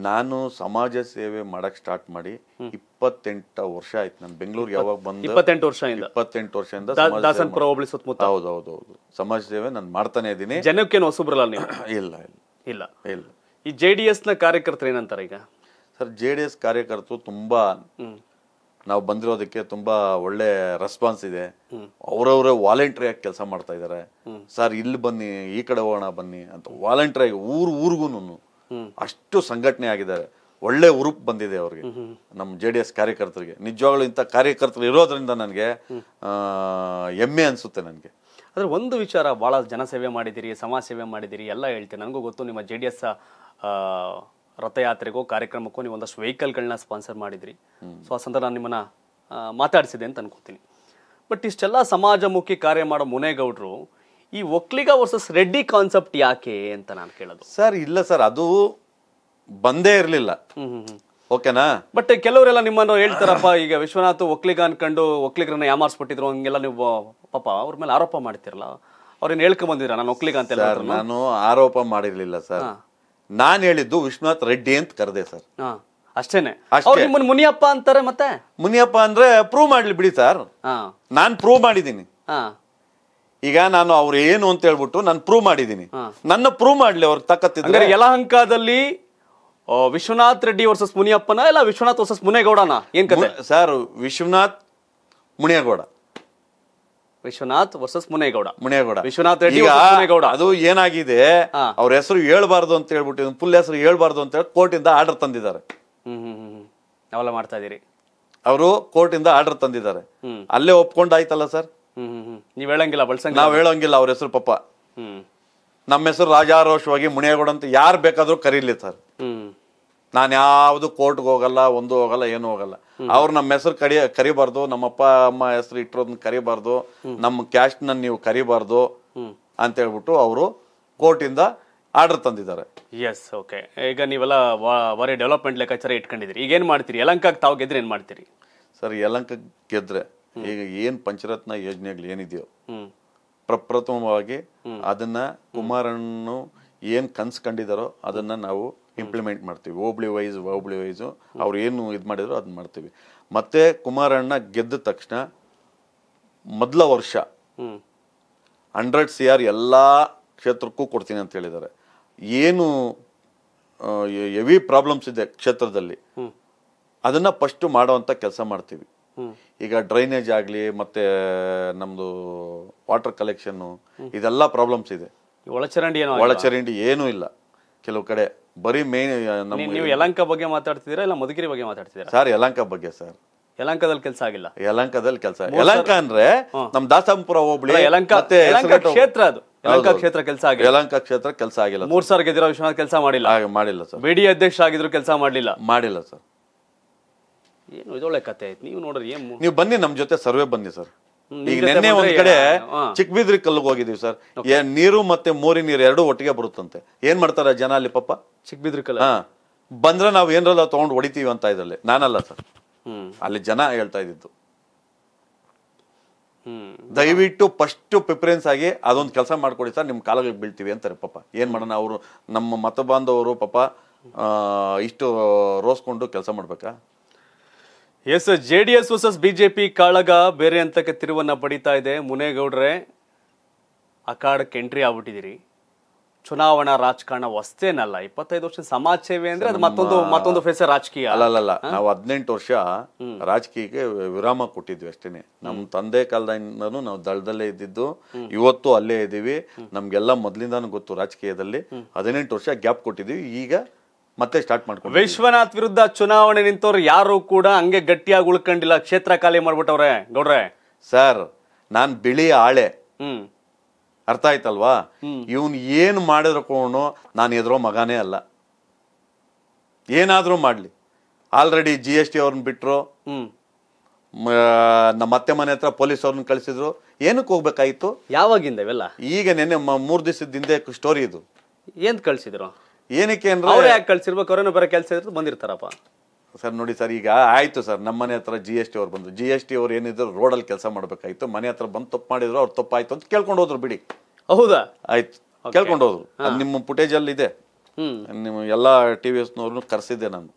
ನಾನು ಸಮಾಜ ಸೇವೆ ಮಾಡಕ್ ಸ್ಟಾರ್ಟ್ ಮಾಡಿ ಇಪ್ಪತ್ತೆಂಟ ವರ್ಷ ಆಯ್ತು ನಾನು ಬೆಂಗಳೂರಿಗೆ ಯಾವಾಗ ಬಂದು ಇಪ್ಪತ್ತೆಂಟು ವರ್ಷ ಇಪ್ಪತ್ತೆಂಟು ವರ್ಷದಿಂದ ದಾಸನಪುರ ಹೋಬಳಿ ಸುತ್ತಮುತ್ತ ಹೌದು ಹೌದು ಹೌದು ಸಮಾಜ ಸೇವೆ ನಾನು ಮಾಡ್ತಾನೆ ಇದೀನಿ ಜನಕ್ಕೇನು ಹೊಸಬ್ರಲ್ಲ ನೀವು [clears throat] ಇಲ್ಲ ಇಲ್ಲ ಇಲ್ಲ ಈ ಜೆ ಡಿ ನ ಕಾರ್ಯಕರ್ತರು ಏನಂತಾರೆ ಈಗ ಸರ್ ಜೆ ಡಿ ಎಸ್ ಕಾರ್ಯಕರ್ತರು ತುಂಬಾ ನಾವು ಬಂದಿರೋದಕ್ಕೆ ತುಂಬಾ ಒಳ್ಳೆ ರೆಸ್ಪಾನ್ಸ್ ಇದೆ ಅವರವರೇ ವಾಲಂಟ್ರಿ ಆಗಿ ಕೆಲಸ ಮಾಡ್ತಾ ಇದಾರೆ ಸರ್ ಇಲ್ಲಿ ಬನ್ನಿ ಈ ಕಡೆ ಹೋಗೋಣ ಬನ್ನಿ ಅಂತ ವಾಲಂಟ್ರಿ ಆಗಿ ಊರು ಊರಿಗೂ ಅಷ್ಟು ಸಂಘಟನೆ ಆಗಿದ್ದಾರೆ ಒಳ್ಳೆ ಉರುಪ್ ಬಂದಿದೆ ಅವ್ರಿಗೆ ನಮ್ಮ ಜೆ ಡಿ ಎಸ್ ಕಾರ್ಯಕರ್ತರಿಗೆ ನಿಜವಾಗ್ಲೂ ಇಂಥ ಕಾರ್ಯಕರ್ತರು ಇರೋದ್ರಿಂದ ನನಗೆ ಹೆಮ್ಮೆ ಅನಿಸುತ್ತೆ ನನಗೆ ಆದರೆ ಒಂದು ವಿಚಾರ ಭಾಳ ಜನಸೇವೆ ಮಾಡಿದ್ದೀರಿ ಸಮಾಜ ಸೇವೆ ಮಾಡಿದ್ದೀರಿ ಎಲ್ಲ ಹೇಳ್ತೀನಿ ನನಗೂ ಗೊತ್ತು ನಿಮ್ಮ ಜೆ ಡಿ ಎಸ್ ರಥಯಾತ್ರೆಗೋ ಕಾರ್ಯಕ್ರಮಕ್ಕೂ ನೀವು ಒಂದಷ್ಟು ವೆಹಿಕಲ್ಗಳನ್ನ ಸ್ಪಾನ್ಸರ್ ಮಾಡಿದ್ರಿ ಸೊ ಆ ಸಂದರ್ಭ ನಾನು ನಿಮ್ಮನ್ನ ಮಾತಾಡಿಸಿದೆ ಅಂತ ಅನ್ಕೋತೀನಿ ಬಟ್ ಇಷ್ಟೆಲ್ಲ ಸಮಾಜಮುಖಿ ಕಾರ್ಯ ಮಾಡೋ ಮುನೇಗೌಡರು ಈ ಒಕ್ಲಿಗ ವರ್ಸಸ್ ರೆಡ್ಡಿ ಕಾನ್ಸೆಪ್ಟ್ ಯಾಕೆ ಅಂತ ನಾನು ಕೇಳೋದು ಸರ್ ಇಲ್ಲ ಸರ್ ಅದು ಬಂದೇ ಇರಲಿಲ್ಲ ಓಕೆನಾ ಬಟ್ ಕೆಲವರೆಲ್ಲ ನಿಮ್ಮನ್ನು ಹೇಳ್ತಾರಪ್ಪ ಈಗ ವಿಶ್ವನಾಥ್ ಒಕ್ಲಿಗ ಅನ್ಕೊಂಡು ಒಕ್ಲಿಗರನ್ನ ಯಾಮಾರಿಸ್ಬಿಟ್ಟಿದ್ರು ಹಂಗೆಲ್ಲ ನೀವು ಪಾಪ ಅವ್ರ ಮೇಲೆ ಆರೋಪ ಮಾಡ್ತಿರಲ್ಲ ಅವ್ರೇನು ಹೇಳ್ಕೊಂಡ್ ಬಂದಿದ್ರ ನಾನು ಒಕ್ಕಲಿಗ ಅಂತ ನಾನು ಆರೋಪ ಮಾಡಿರ್ಲಿಲ್ಲ ಸರ್ ನಾನು ಹೇಳಿದ್ದು ವಿಶ್ವನಾಥ್ ರೆಡ್ಡಿ ಅಂತ ಕರೆದೆ ಸರ್ ಅಷ್ಟೇನೆ ಮುನಿಯಪ್ಪ ಅಂತಾರೆ ಮತ್ತೆ ಮುನಿಯಪ್ಪ ಅಂದ್ರೆ ಪ್ರೂವ್ ಮಾಡ್ಲಿ ಬಿಡಿ ಸರ್ ನಾನು ಪ್ರೂವ್ ಮಾಡಿದ್ದೀನಿ ಈಗ ನಾನು ಅವ್ರು ಏನು ಅಂತ ಹೇಳ್ಬಿಟ್ಟು ನಾನು ಪ್ರೂವ್ ಮಾಡಿದೀನಿ ನನ್ನ ಪ್ರೂವ್ ಮಾಡ್ಲಿ ಅವ್ರ ತಕ್ಕತ್ತಿದ್ರೆ ಯಲಹಂಕದಲ್ಲಿ ವಿಶ್ವನಾಥ್ ರೆಡ್ಡಿ ವರ್ಸಸ್ ಮುನಿಯಪ್ಪನ ಇಲ್ಲ ವಿಶ್ವನಾಥ್ ವರ್ಸಸ್ ಮುನೇಗೌಡನ ಏನ್ ಸರ್ ವಿಶ್ವನಾಥ್ ಮುನಿಯಗೌಡ ವಿಶ್ವನಾಥ್ ವರ್ಸಸ್ ಮುನೇಗೌಡ ಮುನೇಗೌಡ ವಿಶ್ವನಾಥ್ ರೆಡ್ಡಿ ಮುನೇಗೌಡ ಅದು ಏನಾಗಿದೆ ಅವ್ರ ಹೆಸರು ಹೇಳ್ಬಾರ್ದು ಅಂತ ಹೇಳ್ಬಿಟ್ಟು ಫುಲ್ ಹೆಸರು ಹೇಳ್ಬಾರ್ದು ಅಂತ ಹೇಳಿ ಕೋರ್ಟ್ ಇಂದ ಆರ್ಡರ್ ತಂದಿದ್ದಾರೆ ನಾವೆಲ್ಲ ಮಾಡ್ತಾ ಇದೀರಿ ಅವರು ಕೋರ್ಟ್ ಇಂದ ಆರ್ಡರ್ ತಂದಿದ್ದಾರೆ ಅಲ್ಲೇ ಒಪ್ಕೊಂಡಾಯ್ತಲ್ಲ ಸರ್ ನೀವ್ ಹೇಳಂಗಿಲ್ಲ ಬಳ್ಸಂಗ್ ನಾವ್ ಹೇಳಂಗಿಲ್ಲ ಅವ್ರ ಹೆಸರು ಹ್ಮ್ ನಮ್ಮ ಹೆಸರು ರಾಜಾರೋಷವಾಗಿ ಮುನೇಗೌಡ ಅಂತ ಯಾರು ಬೇಕಾದ್ರೂ ಕರೀಲಿ ಸರ್ ನಾನು ಯಾವುದು ಕೋರ್ಟ್ಗೆ ಹೋಗಲ್ಲ ಒಂದು ಹೋಗಲ್ಲ ಏನು ಹೋಗಲ್ಲ ಅವ್ರು ನಮ್ಮ ಹೆಸರು ಕರಿ ಕರಿಬಾರ್ದು ಅಪ್ಪ ಅಮ್ಮ ಹೆಸರು ಇಟ್ಟಿರೋದನ್ನ ಕರಿಬಾರ್ದು ನಮ್ಮ ಕ್ಯಾಶ್ನ ನೀವು ಕರಿಬಾರ್ದು ಅಂತ ಹೇಳ್ಬಿಟ್ಟು ಅವರು ಕೋರ್ಟಿಂದ ಆರ್ಡರ್ ತಂದಿದ್ದಾರೆ ಎಸ್ ಓಕೆ ಈಗ ನೀವೆಲ್ಲ ಬರೀ ಡೆವಲಪ್ಮೆಂಟ್ ಲೆಕ್ಕಾಚಾರ ಇಟ್ಕೊಂಡಿದ್ರಿ ಈಗ ಏನು ಮಾಡ್ತೀರಿ ಯಲಂಕಕ್ಕೆ ತಾವು ಗೆದ್ರೆ ಏನು ಮಾಡ್ತೀರಿ ಸರ್ ಯಲಂಕ ಗೆದ್ರೆ ಈಗ ಏನು ಪಂಚರತ್ನ ಯೋಜನೆಗಳು ಏನಿದೆಯೋ ಪ್ರಪ್ರಥಮವಾಗಿ ಅದನ್ನ ಕುಮಾರಣ್ಣು ಏನು ಕನ್ಸು ಕಂಡಿದ್ದಾರೋ ಅದನ್ನ ನಾವು ಇಂಪ್ಲಿಮೆಂಟ್ ಮಾಡ್ತೀವಿ ಓಬ್ಳಿ ವೈಸ್ ಓಬ್ಳಿ ವೈಸು ಅವ್ರು ಏನು ಇದು ಮಾಡಿದ್ರು ಅದನ್ನ ಮಾಡ್ತೀವಿ ಮತ್ತೆ ಕುಮಾರಣ್ಣ ಗೆದ್ದ ತಕ್ಷಣ ಮೊದಲ ವರ್ಷ ಹಂಡ್ರೆಡ್ ಸಿ ಆರ್ ಎಲ್ಲ ಕ್ಷೇತ್ರಕ್ಕೂ ಕೊಡ್ತೀನಿ ಅಂತ ಹೇಳಿದ್ದಾರೆ ಏನು ಹೆವಿ ಪ್ರಾಬ್ಲಮ್ಸ್ ಇದೆ ಕ್ಷೇತ್ರದಲ್ಲಿ ಅದನ್ನ ಫಸ್ಟ್ ಮಾಡುವಂತ ಕೆಲಸ ಮಾಡ್ತೀವಿ ಈಗ ಡ್ರೈನೇಜ್ ಆಗಲಿ ಮತ್ತೆ ನಮ್ಮದು ವಾಟರ್ ಕಲೆಕ್ಷನ್ನು ಇದೆಲ್ಲ ಪ್ರಾಬ್ಲಮ್ಸ್ ಇದೆ ಒಳಚರಂಡಿ ಒಳಚರಂಡಿ ಏನೂ ಇಲ್ಲ ಕೆಲವು ಕಡೆ ಬರೀ ಮೇನ್ ನೀವು ಯಲಂಕ ಬಗ್ಗೆ ಮಾತಾಡ್ತಿದ್ದೀರಾ ಇಲ್ಲ ಮಧುಗಿರಿ ಬಗ್ಗೆ ಮಾತಾಡ್ತಿದ್ದೀರಾ ಸರ್ ಯಲಂಕ ಬಗ್ಗೆ ಸರ್ ಯಲಂಕದಲ್ಲಿ ಕೆಲಸ ಆಗಿಲ್ಲ ಯಲಂಕದಲ್ಲಿ ಕೆಲಸ ಯಲಂಕ ಅಂದ್ರೆ ನಮ್ ದಾಸಂಪುರ ಹೋಬಳಿ ಯಲಂಕ ಕ್ಷೇತ್ರ ಅದು ಯಲಂಕ ಕ್ಷೇತ್ರ ಕೆಲಸ ಆಗಿಲ್ಲ ಯಲಂಕ ಕ್ಷೇತ್ರ ಕೆಲಸ ಆಗಿಲ್ಲ ಮೂರ್ ಸಾರ್ ಗೆದ್ದಿರೋ ವಿಶ್ವನಾಥ್ ಕೆಲಸ ಮಾಡಿಲ್ಲ ಮಾಡಿಲ್ಲ ಸರ್ ಬಿಡಿ ಅಧ್ಯಕ್ಷ ಆಗಿದ್ರು ಕೆಲಸ ಮಾಡಲಿಲ್ಲ ಮಾಡಿಲ್ಲ ಸರ್ ಏನು ಇದೊಳ್ಳೆ ಕತೆ ಆಯ್ತು ನೀವು ನೋಡ್ರಿ ಏನು ನೀವು ಬನ್ನಿ ನಮ್ಮ ಜೊತೆ ಸರ್ವೆ ಬನ್ನಿ ಸರ್ ಈಗ ನಿನ್ನೆ ಒಂದ್ ಕಡೆ ಚಿಕ್ಕಬಿದ್ರಿ ಕಲ್ಲಿಗೆ ಹೋಗಿದೀವಿ ಸರ್ ನೀರು ಮತ್ತೆ ಮೋರಿ ನೀರು ಎರಡು ಒಟ್ಟಿಗೆ ಬರುತ್ತಂತೆ ಏನ್ ಮಾಡ್ತಾರ ಜನ ಅಲ್ಲಿ ಪಾಪ ಚಿಕ್ಕಬಿದ್ರಿ ಕಲ್ಲ ಬಂದ್ರೆ ನಾವ್ ಏನ್ರಲ್ಲ ತಗೊಂಡ್ ಹೊಡಿತೀವಿ ಅಂತ ಇದ್ರಲ್ಲಿ ನಾನಲ್ಲ ಸರ್ ಅಲ್ಲಿ ಜನ ಹೇಳ್ತಾ ಇದ್ದಿದ್ದು ದಯವಿಟ್ಟು ಫಸ್ಟ್ ಪ್ರಿಫರೆನ್ಸ್ ಆಗಿ ಅದೊಂದು ಕೆಲಸ ಮಾಡ್ಕೊಡಿ ಸರ್ ನಿಮ್ ಕಾಲಗಳಿಗೆ ಬೀಳ್ತೀವಿ ಅಂತಾರೆ ಪಾಪ ಏನ್ ಮಾಡೋಣ ಅವರು ನಮ್ಮ ಮತ ಬಾಂಧವರು ಪಾಪ ಇಷ್ಟು ರೋಸ್ಕೊಂಡು ಕೆಲಸ ಮಾಡ್ಬೇಕಾ yes J D S versus BJP ಕಾಳಗ ಬೇರೆ ಹಂತಕ್ಕೆ ತಿರುವನ್ನು ಪಡೀತಾ ಇದೆ ಮುನೇಗೌಡ್ರೆ ಕಾಡಕ್ಕೆ ಎಂಟ್ರಿ ಆಗ್ಬಿಟ್ಟಿದ್ದೀರಿ ಚುನಾವಣಾ ರಾಜಕಾರಣ ವಸ್ತೇನಲ್ಲ ಇಪ್ಪತ್ತೈದು ವರ್ಷ ಸಮಾಜ ಸೇವೆ ಅಂದ್ರೆ ಅದು ಮತ್ತೊಂದು ಮತ್ತೊಂದು ಫೇಸ ರಾಜಕೀಯ ಅಲ್ಲಲ್ಲ ನಾವು ಹದಿನೆಂಟು ವರ್ಷ ರಾಜಕೀಯಕ್ಕೆ ವಿರಾಮ ಕೊಟ್ಟಿದ್ವಿ ಅಷ್ಟೇನೆ ನಮ್ಮ ತಂದೆ ಕಾಲದಿಂದನು ನಾವು ದಳದಲ್ಲೇ ಇದ್ದಿದ್ದು ಇವತ್ತು ಅಲ್ಲೇ ಇದ್ದೀವಿ ನಮ್ಗೆಲ್ಲ ಮೊದಲಿಂದಾನು ಗೊತ್ತು ರಾಜಕೀಯದಲ್ಲಿ ಹದಿನೆಂಟು ವರ್ಷ ಗ್ಯಾಪ್ ಕೊಟ್ಟಿದ್ದೀವಿ ಈಗ ಮತ್ತೆ ಸ್ಟಾರ್ಟ್ ಮಾಡ್ಕೊಂಡು ವಿಶ್ವನಾಥ್ ವಿರುದ್ಧ ಚುನಾವಣೆ ನಿಂತವ್ರು ಯಾರು ಕೂಡ ಹಂಗೆ ಗಟ್ಟಿಯಾಗಿ ಉಳ್ಕೊಂಡಿಲ್ಲ ಕ್ಷೇತ್ರ ಖಾಲಿ ಮಾಡ್ಬಿಟ್ಟವ್ರೆ ಗೌಡ್ರೆ ಸರ್ ನಾನು ಬಿಳಿ ಆಳೆ ಅರ್ಥ ಆಯ್ತಲ್ವಾ ಇವನ್ ಏನು ಮಾಡಿದ್ರು ನಾನು ಎದುರೋ ಮಗನೇ ಅಲ್ಲ ಏನಾದ್ರೂ ಮಾಡ್ಲಿ ಆಲ್ರೆಡಿ ಜಿ ಎಸ್ ಟಿ ಅವ್ರನ್ನ ಬಿಟ್ರು ನಮ್ಮ ಅತ್ತೆ ಮನೆ ಹತ್ರ ಪೊಲೀಸ್ ಅವ್ರನ್ನ ಕಳಿಸಿದ್ರು ಏನಕ್ಕೆ ಹೋಗ್ಬೇಕಾಯ್ತು ಯಾವಾಗಿಂದ ಇವೆಲ್ಲ ಈಗ ನೆನ್ನೆ ಮೂರು ದಿವಸದಿಂದ ಹಿಂದೆ ಸ್ಟೋರಿ ಇದು ಏನು ಕಳ್ಸಿದ್ರು ಏನಕ್ಕೆ ಅಂದ್ರೆ ಯಾಕೆ ಕಳ್ಸಿರ್ಬೇಕು ಅವ್ರೇನೋ ಬರೋ ಕೆಲಸ ಇದ್ರೆ ಬಂದಿರ್ತಾರಪ್ಪ ಸರ್ ನೋಡಿ ಸರ್ ಈಗ ಆಯಿತು ಸರ್ ನಮ್ಮ ಮನೆ ಹತ್ರ ಜಿ ಎಸ್ ಟಿ ಅವ್ರು ಬಂದರು ಜಿ ಎಸ್ ಟಿ ಅವ್ರು ಏನಿದ್ರು ರೋಡಲ್ಲಿ ಕೆಲಸ ಮಾಡ್ಬೇಕಾಯ್ತು ಮನೆ ಹತ್ರ ಬಂದು ತಪ್ಪು ಮಾಡಿದ್ರು ಅವ್ರು ತಪ್ಪಾಯ್ತು ಅಂತ ಕೇಳ್ಕೊಂಡು ಹೋದ್ರು ಬಿಡಿ ಹೌದಾ ಆಯ್ತು ಕೇಳ್ಕೊಂಡು ಹೋದ್ರು ನಿಮ್ಮ ನಿಮ್ಮ ಅಲ್ಲಿ ಇದೆ ನಿಮ್ಮ ಎಲ್ಲ ಟಿ ವಿ ಎಸ್ನವ್ರನ್ನು ಕರೆಸಿದ್ದೆ ನಾನು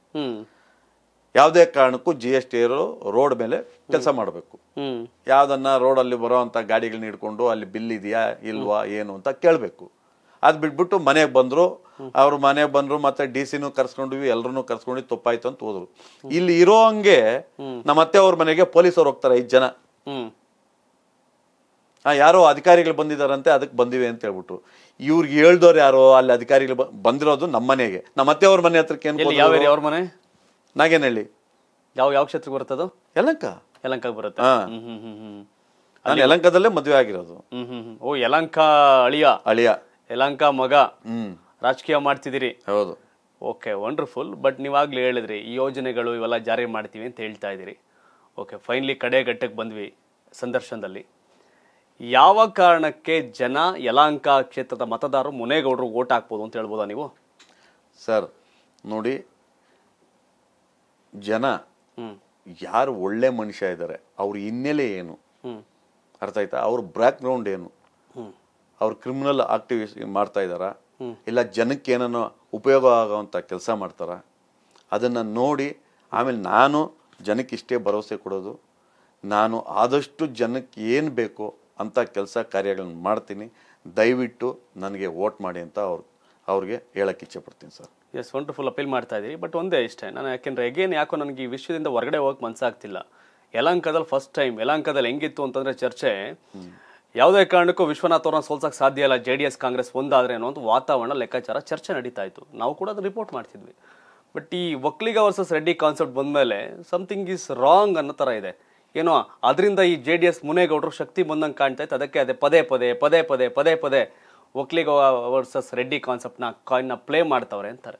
ಯಾವುದೇ ಕಾರಣಕ್ಕೂ ಜಿ ಎಸ್ ಟಿ ಅವರು ರೋಡ್ ಮೇಲೆ ಕೆಲಸ ಮಾಡಬೇಕು ಯಾವ್ದನ್ನ ರೋಡಲ್ಲಿ ಬರೋ ಅಂತ ಗಾಡಿಗಳನ್ನ ಹಿಡ್ಕೊಂಡು ಅಲ್ಲಿ ಬಿಲ್ ಇದೆಯಾ ಇಲ್ವಾ ಏನು ಅಂತ ಕೇಳಬೇಕು ಅದು ಬಿಟ್ಬಿಟ್ಟು ಮನೆಗೆ ಬಂದರು ಅವರು ಮನೆಗೆ ಬಂದರು ಮತ್ತೆ ಡಿ ಸಿನೂ ಕರ್ಸ್ಕೊಂಡ್ವಿ ಎಲ್ಲರೂ ಕರ್ಸ್ಕೊಂಡು ತಪ್ಪಾಯ್ತು ಅಂತ ಹೋದ್ರು ಇಲ್ಲಿ ಇರೋ ಹಂಗೆ ನಮ್ಮ ಅತ್ತೆ ಅವ್ರ ಮನೆಗೆ ಪೊಲೀಸವ್ರು ಹೋಗ್ತಾರೆ ಐದು ಜನ ಯಾರೋ ಅಧಿಕಾರಿಗಳು ಬಂದಿದಾರಂತೆ ಅದಕ್ಕೆ ಬಂದಿವೆ ಅಂತ ಹೇಳ್ಬಿಟ್ಟು ಇವ್ರಿಗೆ ಹೇಳ್ದವ್ರು ಯಾರೋ ಅಲ್ಲಿ ಅಧಿಕಾರಿಗಳು ಬಂದಿರೋದು ನಮ್ಮ ಮನೆಗೆ ನಮ್ಮ ಅತ್ತೆ ಅವ್ರ ಮನೆ ಹತ್ರಕ್ಕೆ ಅವ್ರ ಮನೆ ನಾಗೇನಹಳ್ಳಿ ಯಾವ ಯಾವ ಕ್ಷೇತ್ರಕ್ಕೆ ಅದು ಯಲಂಕ ಯಲಂಕ ಬರುತ್ತೆ ನಾನು ಯಲಂಕದಲ್ಲೇ ಮದುವೆ ಆಗಿರೋದು ಓ ಯಲಂಕ ಅಳಿಯ ಅಳಿಯ ಯಲಂಕ ಮಗ ರಾಜಕೀಯ ಮಾಡ್ತಿದ್ದೀರಿ ಹೌದು ಓಕೆ ವಂಡರ್ಫುಲ್ ಬಟ್ ನೀವಾಗಲೇ ಹೇಳಿದ್ರಿ ಈ ಯೋಜನೆಗಳು ಇವೆಲ್ಲ ಜಾರಿ ಮಾಡ್ತೀವಿ ಅಂತ ಹೇಳ್ತಾ ಇದ್ದೀರಿ ಓಕೆ ಫೈನ್ಲಿ ಕಡೆ ಘಟ್ಟಕ್ಕೆ ಬಂದ್ವಿ ಸಂದರ್ಶನದಲ್ಲಿ ಯಾವ ಕಾರಣಕ್ಕೆ ಜನ ಯಲಹಂಕ ಕ್ಷೇತ್ರದ ಮತದಾರರು ಮುನೇಗೌಡರು ಓಟ್ ಹಾಕ್ಬೋದು ಅಂತ ಹೇಳ್ಬೋದಾ ನೀವು ಸರ್ ನೋಡಿ ಜನ ಯಾರು ಒಳ್ಳೆ ಮನುಷ್ಯ ಇದ್ದಾರೆ ಅವ್ರ ಹಿನ್ನೆಲೆ ಏನು ಅರ್ಥ ಆಯ್ತಾ ಅವ್ರ ಬ್ಯಾಕ್ಗ್ರೌಂಡ್ ಗ್ರೌಂಡ್ ಏನು ಅವ್ರು ಕ್ರಿಮಿನಲ್ ಆಕ್ಟಿವಿಸ್ ಮಾಡ್ತಾ ಇದ್ದಾರಾ ಇಲ್ಲ ಜನಕ್ಕೆ ಏನೋ ಉಪಯೋಗ ಆಗೋವಂಥ ಕೆಲಸ ಮಾಡ್ತಾರ ಅದನ್ನು ನೋಡಿ ಆಮೇಲೆ ನಾನು ಜನಕ್ಕೆ ಇಷ್ಟೇ ಭರವಸೆ ಕೊಡೋದು ನಾನು ಆದಷ್ಟು ಜನಕ್ಕೆ ಏನು ಬೇಕೋ ಅಂತ ಕೆಲಸ ಕಾರ್ಯಗಳನ್ನು ಮಾಡ್ತೀನಿ ದಯವಿಟ್ಟು ನನಗೆ ವೋಟ್ ಮಾಡಿ ಅಂತ ಅವ್ರು ಅವ್ರಿಗೆ ಹೇಳಕ್ಕೆ ಇಚ್ಛೆ ಪಡ್ತೀನಿ ಸರ್ ಎಸ್ ವಂಡರ್ಫುಲ್ ಅಪೀಲ್ ಮಾಡ್ತಾ ಇದ್ದೀರಿ ಬಟ್ ಒಂದೇ ಇಷ್ಟೇ ನಾನು ಯಾಕೆಂದರೆ ಎಗೇನ್ ಯಾಕೋ ನನಗೆ ಈ ವಿಷಯದಿಂದ ಹೊರಗಡೆ ಹೋಗಕ್ಕೆ ಮನಸ್ಸಾಗ್ತಿಲ್ಲ ಯಲಾಂಕದಲ್ಲಿ ಫಸ್ಟ್ ಟೈಮ್ ಯಲಂಕದಲ್ಲಿ ಹೆಂಗಿತ್ತು ಅಂತಂದರೆ ಚರ್ಚೆ ಯಾವುದೇ ಕಾರಣಕ್ಕೂ ವಿಶ್ವನಾಥ್ ಅವರನ್ನು ಸೋಲ್ಸಕ್ಕೆ ಸಾಧ್ಯ ಇಲ್ಲ ಜೆ ಡಿ ಎಸ್ ಕಾಂಗ್ರೆಸ್ ಒಂದಾದ್ರೆ ಅನ್ನೋ ಒಂದು ವಾತಾವರಣ ಲೆಕ್ಕಾಚಾರ ಚರ್ಚೆ ನಡೀತಾ ಇತ್ತು ನಾವು ಕೂಡ ಅದು ರಿಪೋರ್ಟ್ ಮಾಡ್ತಿದ್ವಿ ಬಟ್ ಈ ಒಕ್ಕಲಿಗ ವರ್ಸಸ್ ರೆಡ್ಡಿ ಕಾನ್ಸೆಪ್ಟ್ ಬಂದಮೇಲೆ ಸಮಥಿಂಗ್ ಈಸ್ ರಾಂಗ್ ಅನ್ನೋ ಥರ ಇದೆ ಏನೋ ಅದರಿಂದ ಈ ಜೆ ಡಿ ಎಸ್ ಮುನೇಗೌಡರು ಶಕ್ತಿ ಬಂದಂಗೆ ಕಾಣ್ತಾ ಇತ್ತು ಅದಕ್ಕೆ ಅದೇ ಪದೇ ಪದೇ ಪದೇ ಪದೇ ಪದೇ ಪದೇ ಒಕ್ಕಲಿಗ ವರ್ಸಸ್ ರೆಡ್ಡಿ ಕಾನ್ಸೆಪ್ಟ್ನ ಕಾಯಿನ್ನ ಪ್ಲೇ ಮಾಡ್ತಾವ್ರೆ ಅಂತಾರೆ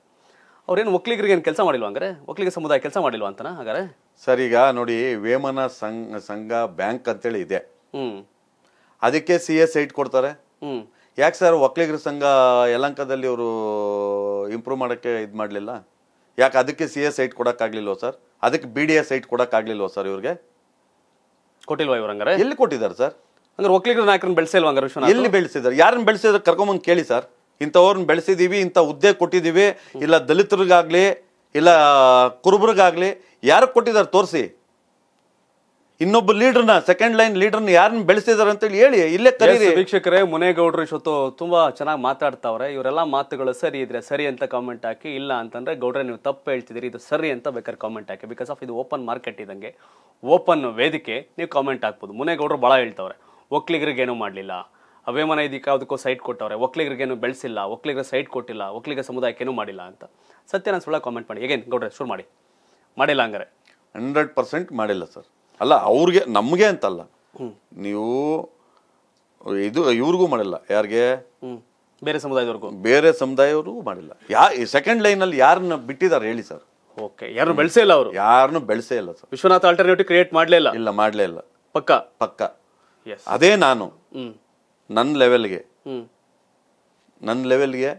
ಅವ್ರೇನು ಒಕ್ಕಲಿಗರಿಗೆ ಏನು ಕೆಲಸ ಮಾಡಿಲ್ವಾ ಅಂದರೆ ಒಕ್ಕಲಿಗ ಸಮುದಾಯ ಕೆಲಸ ಮಾಡಿಲ್ವ ಅಂತನಾ ಹಾಗಾದ್ರೆ ಸರ್ ಈಗ ನೋಡಿ ವೇಮನ ಸಂಘ ಸಂಘ ಬ್ಯಾಂಕ್ ಅಂತೇಳಿ ಇದೆ ಅದಕ್ಕೆ ಸಿ ಎಸ್ ಸೈಟ್ ಕೊಡ್ತಾರೆ ಯಾಕೆ ಸರ್ ಒಕ್ಕಲಿಗರ ಸಂಘ ಯಲಂಕದಲ್ಲಿ ಅವರು ಇಂಪ್ರೂವ್ ಮಾಡೋಕ್ಕೆ ಇದು ಮಾಡಲಿಲ್ಲ ಯಾಕೆ ಅದಕ್ಕೆ ಸಿ ಎಸ್ ಸೈಟ್ ಕೊಡೋಕ್ಕಾಗಲಿಲ್ವ ಸರ್ ಅದಕ್ಕೆ ಬಿ ಡಿ ಎಸ್ ಸೈಟ್ ಕೊಡೋಕ್ಕಾಗಲಿಲ್ವ ಸರ್ ಇವ್ರಿಗೆ ಕೊಟ್ಟಿಲ್ವಾ ಇವ್ರಂಗಾರೆ ಎಲ್ಲಿ ಕೊಟ್ಟಿದ್ದಾರೆ ಸರ್ ಅಂದ್ರೆ ಒಕ್ಕಲಿಗರ ನಾಯಕರನ್ನ ಬೆಳೆಸಿಲ್ವ ಹಂಗಾರೆ ವಿಶ್ವನಾಥ್ ಎಲ್ಲಿ ಬೆಳೆಸಿದ್ದಾರೆ ಯಾರನ್ನ ಬೆಳೆಸಿದ್ರೆ ಕರ್ಕೊಂಬಂದು ಕೇಳಿ ಸರ್ ಇಂಥವ್ರನ್ನ ಬೆಳೆಸಿದ್ದೀವಿ ಇಂಥ ಹುದ್ದೆ ಕೊಟ್ಟಿದ್ದೀವಿ ಇಲ್ಲ ದಲಿತರಿಗಾಗಲಿ ಇಲ್ಲ ಕುರುಬರಿಗಾಗಲಿ ಯಾರಿಗೆ ಕೊಟ್ಟಿದ್ದಾರೆ ತೋರಿಸಿ ಇನ್ನೊಬ್ಬ ಲೀಡರ್ನ ಸೆಕೆಂಡ್ ಲೈನ್ ಲೀಡರ್ನ ಯಾರನ್ನ ಬೆಳೆಸಿದಾರೆ ಅಂತ ಹೇಳಿ ಇಲ್ಲೇ ಕರೀರಿ ವೀಕ್ಷಕರೇ ಮುನೇಗೌಡ್ರ ಇಷ್ಟೊತ್ತು ತುಂಬಾ ಚೆನ್ನಾಗಿ ಮಾತಾಡ್ತಾವ್ರೆ ಇವರೆಲ್ಲ ಮಾತುಗಳು ಸರಿ ಇದ್ರೆ ಸರಿ ಅಂತ ಕಾಮೆಂಟ್ ಹಾಕಿ ಇಲ್ಲ ಅಂತಂದ್ರೆ ಗೌಡ್ರೆ ನೀವು ತಪ್ಪು ಹೇಳ್ತಿದ್ದೀರಿ ಇದು ಸರಿ ಅಂತ ಬೇಕಾದ್ರೆ ಕಾಮೆಂಟ್ ಹಾಕಿ ಬಿಕಾಸ್ ಆಫ್ ಇದು ಓಪನ್ ಮಾರ್ಕೆಟ್ ಇದಂಗೆ ಓಪನ್ ವೇದಿಕೆ ನೀವು ಕಾಮೆಂಟ್ ಹಾಕ್ಬೋದು ಮುನೇಗೌಡರು ಭಾಳ ಹೇಳ್ತಾವ್ರೆ ಏನು ಮಾಡಲಿಲ್ಲ ಅವೇಮನ ಇದಕ್ಕೆ ಅದಕ್ಕೂ ಸೈಟ್ ಕೊಟ್ಟವ್ರೆ ಏನು ಬೆಳೆಸಿಲ್ಲ ಒಕ್ಲಿಗರ ಸೈಟ್ ಕೊಟ್ಟಿಲ್ಲ ಸಮುದಾಯಕ್ಕೆ ಸಮುದಾಯಕ್ಕೇನು ಮಾಡಿಲ್ಲ ಅಂತ ಸತ್ಯನ ಸುಳ್ಳ ಕಾಮೆಂಟ್ ಮಾಡಿ ಹೇಗೇನು ಗೌಡ್ರೆ ಶುರು ಮಾಡಿ ಮಾಡಿಲ್ಲ ಹಂಗಾರೆ ಹಂಡ್ರೆಡ್ ಪರ್ಸೆಂಟ್ ಮಾಡಿಲ್ಲ ಸರ್ ಅಲ್ಲ ಅವ್ರಿಗೆ ನಮಗೆ ಅಂತಲ್ಲ ನೀವು ಇದು ಇವ್ರಿಗೂ ಮಾಡಿಲ್ಲ ಯಾರಿಗೆ ಬೇರೆ ಸಮುದಾಯದವ್ರಿಗೂ ಬೇರೆ ಸಮುದಾಯವ್ರಿಗೂ ಮಾಡಿಲ್ಲ ಯಾ ಸೆಕೆಂಡ್ ಲೈನಲ್ಲಿ ಯಾರನ್ನ ಬಿಟ್ಟಿದ್ದಾರೆ ಹೇಳಿ ಸರ್ ಓಕೆ ಯಾರು ಬೆಳೆಸೇ ಇಲ್ಲ ಅವರು ಯಾರನ್ನು ಬೆಳೆಸೇ ಇಲ್ಲ ಸರ್ ವಿಶ್ವನಾಥ್ ಆಲ್ಟರ್ನೇಟಿವ್ ಕ್ರಿಯೇಟ್ ಮಾಡಲೇ ಇಲ್ಲ ಇಲ್ಲ ಮಾಡಲೇ ಇಲ್ಲ ಪಕ್ಕ ಪಕ್ಕ ಅದೇ ನಾನು ನನ್ನ ಲೆವೆಲ್ಗೆ ನನ್ನ ಲೆವೆಲ್ಗೆ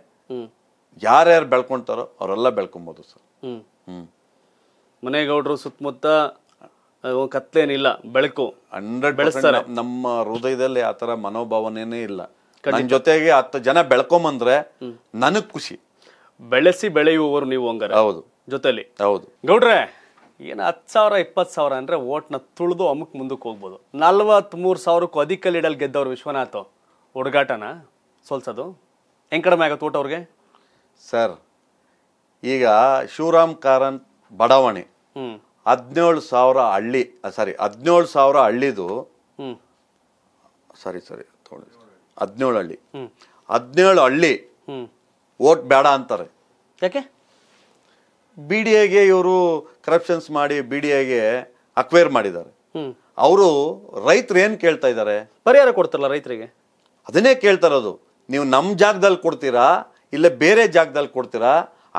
ಯಾರ್ಯಾರು ಬೆಳ್ಕೊಂತಾರೋ ಅವರೆಲ್ಲ ಬೆಳ್ಕೊಬೋದು ಸರ್ ಹ್ಞೂ ಮನೆಗೌಡರು ಸುತ್ತಮುತ್ತ ಕತ್ಲೇನಿಲ್ಲ ಬೆಳಕು ಹಂಡ್ರೆಡ್ ಬೆಳೆಸ್ತಾರೆ ನಮ್ಮ ಹೃದಯದಲ್ಲಿ ಆ ತರ ಮನೋಭಾವನೆನೇ ಇಲ್ಲ ನನ್ನ ಜೊತೆಗೆ ಹತ್ತು ಜನ ಬೆಳ್ಕೊಂಬಂದ್ರೆ ನನಗ್ ಖುಷಿ ಬೆಳೆಸಿ ಬೆಳೆಯುವವರು ನೀವು ಹಂಗಾರೆ ಹೌದು ಜೊತೆಲಿ ಹೌದು ಗೌಡ್ರೆ ಏನು ಹತ್ತು ಸಾವಿರ ಇಪ್ಪತ್ತು ಸಾವಿರ ಅಂದರೆ ಓಟ್ನ ತುಳಿದು ಅಮುಕ್ ಮುಂದಕ್ಕೆ ಹೋಗ್ಬೋದು ಮೂರು ಸಾವಿರಕ್ಕೂ ಅಧಿಕ ಲೀಡಲ್ಲಿ ಗೆದ್ದವ್ರು ವಿಶ್ವನಾಥ್ ಹುಡುಗಾಟನ ಸೋಲ್ಸೋದು ಹೆಂಗೆ ಕಡಿಮೆ ಆಗತ್ತೆ ಊಟ ಅವ್ರಿಗೆ ಸರ್ ಈಗ ಶಿವರಾಮ್ ಕಾರನ್ ಬಡಾವಣೆ ಹದಿನೇಳು ಸಾವಿರ ಹಳ್ಳಿ ಸಾರಿ ಹದಿನೇಳು ಸಾವಿರ ಹಳ್ಳಿದು ಸರಿ ಸರಿ ಹದಿನೇಳು ಹಳ್ಳಿ ಹದಿನೇಳು ಹಳ್ಳಿ ಓಟ್ ಬೇಡ ಅಂತಾರೆ ಯಾಕೆ ಬಿ ಡಿ ಎಗೆ ಇವರು ಕರಪ್ಷನ್ಸ್ ಮಾಡಿ ಬಿ ಡಿ ಎಗೆ ಅಕ್ವೈರ್ ಮಾಡಿದ್ದಾರೆ ಅವರು ರೈತರು ಏನು ಕೇಳ್ತಾ ಇದ್ದಾರೆ ಪರಿಹಾರ ಕೊಡ್ತಾರಲ್ಲ ರೈತರಿಗೆ ಅದನ್ನೇ ಕೇಳ್ತಾರದು ನೀವು ನಮ್ಮ ಜಾಗದಲ್ಲಿ ಕೊಡ್ತೀರಾ ಇಲ್ಲ ಬೇರೆ ಜಾಗದಲ್ಲಿ ಕೊಡ್ತೀರಾ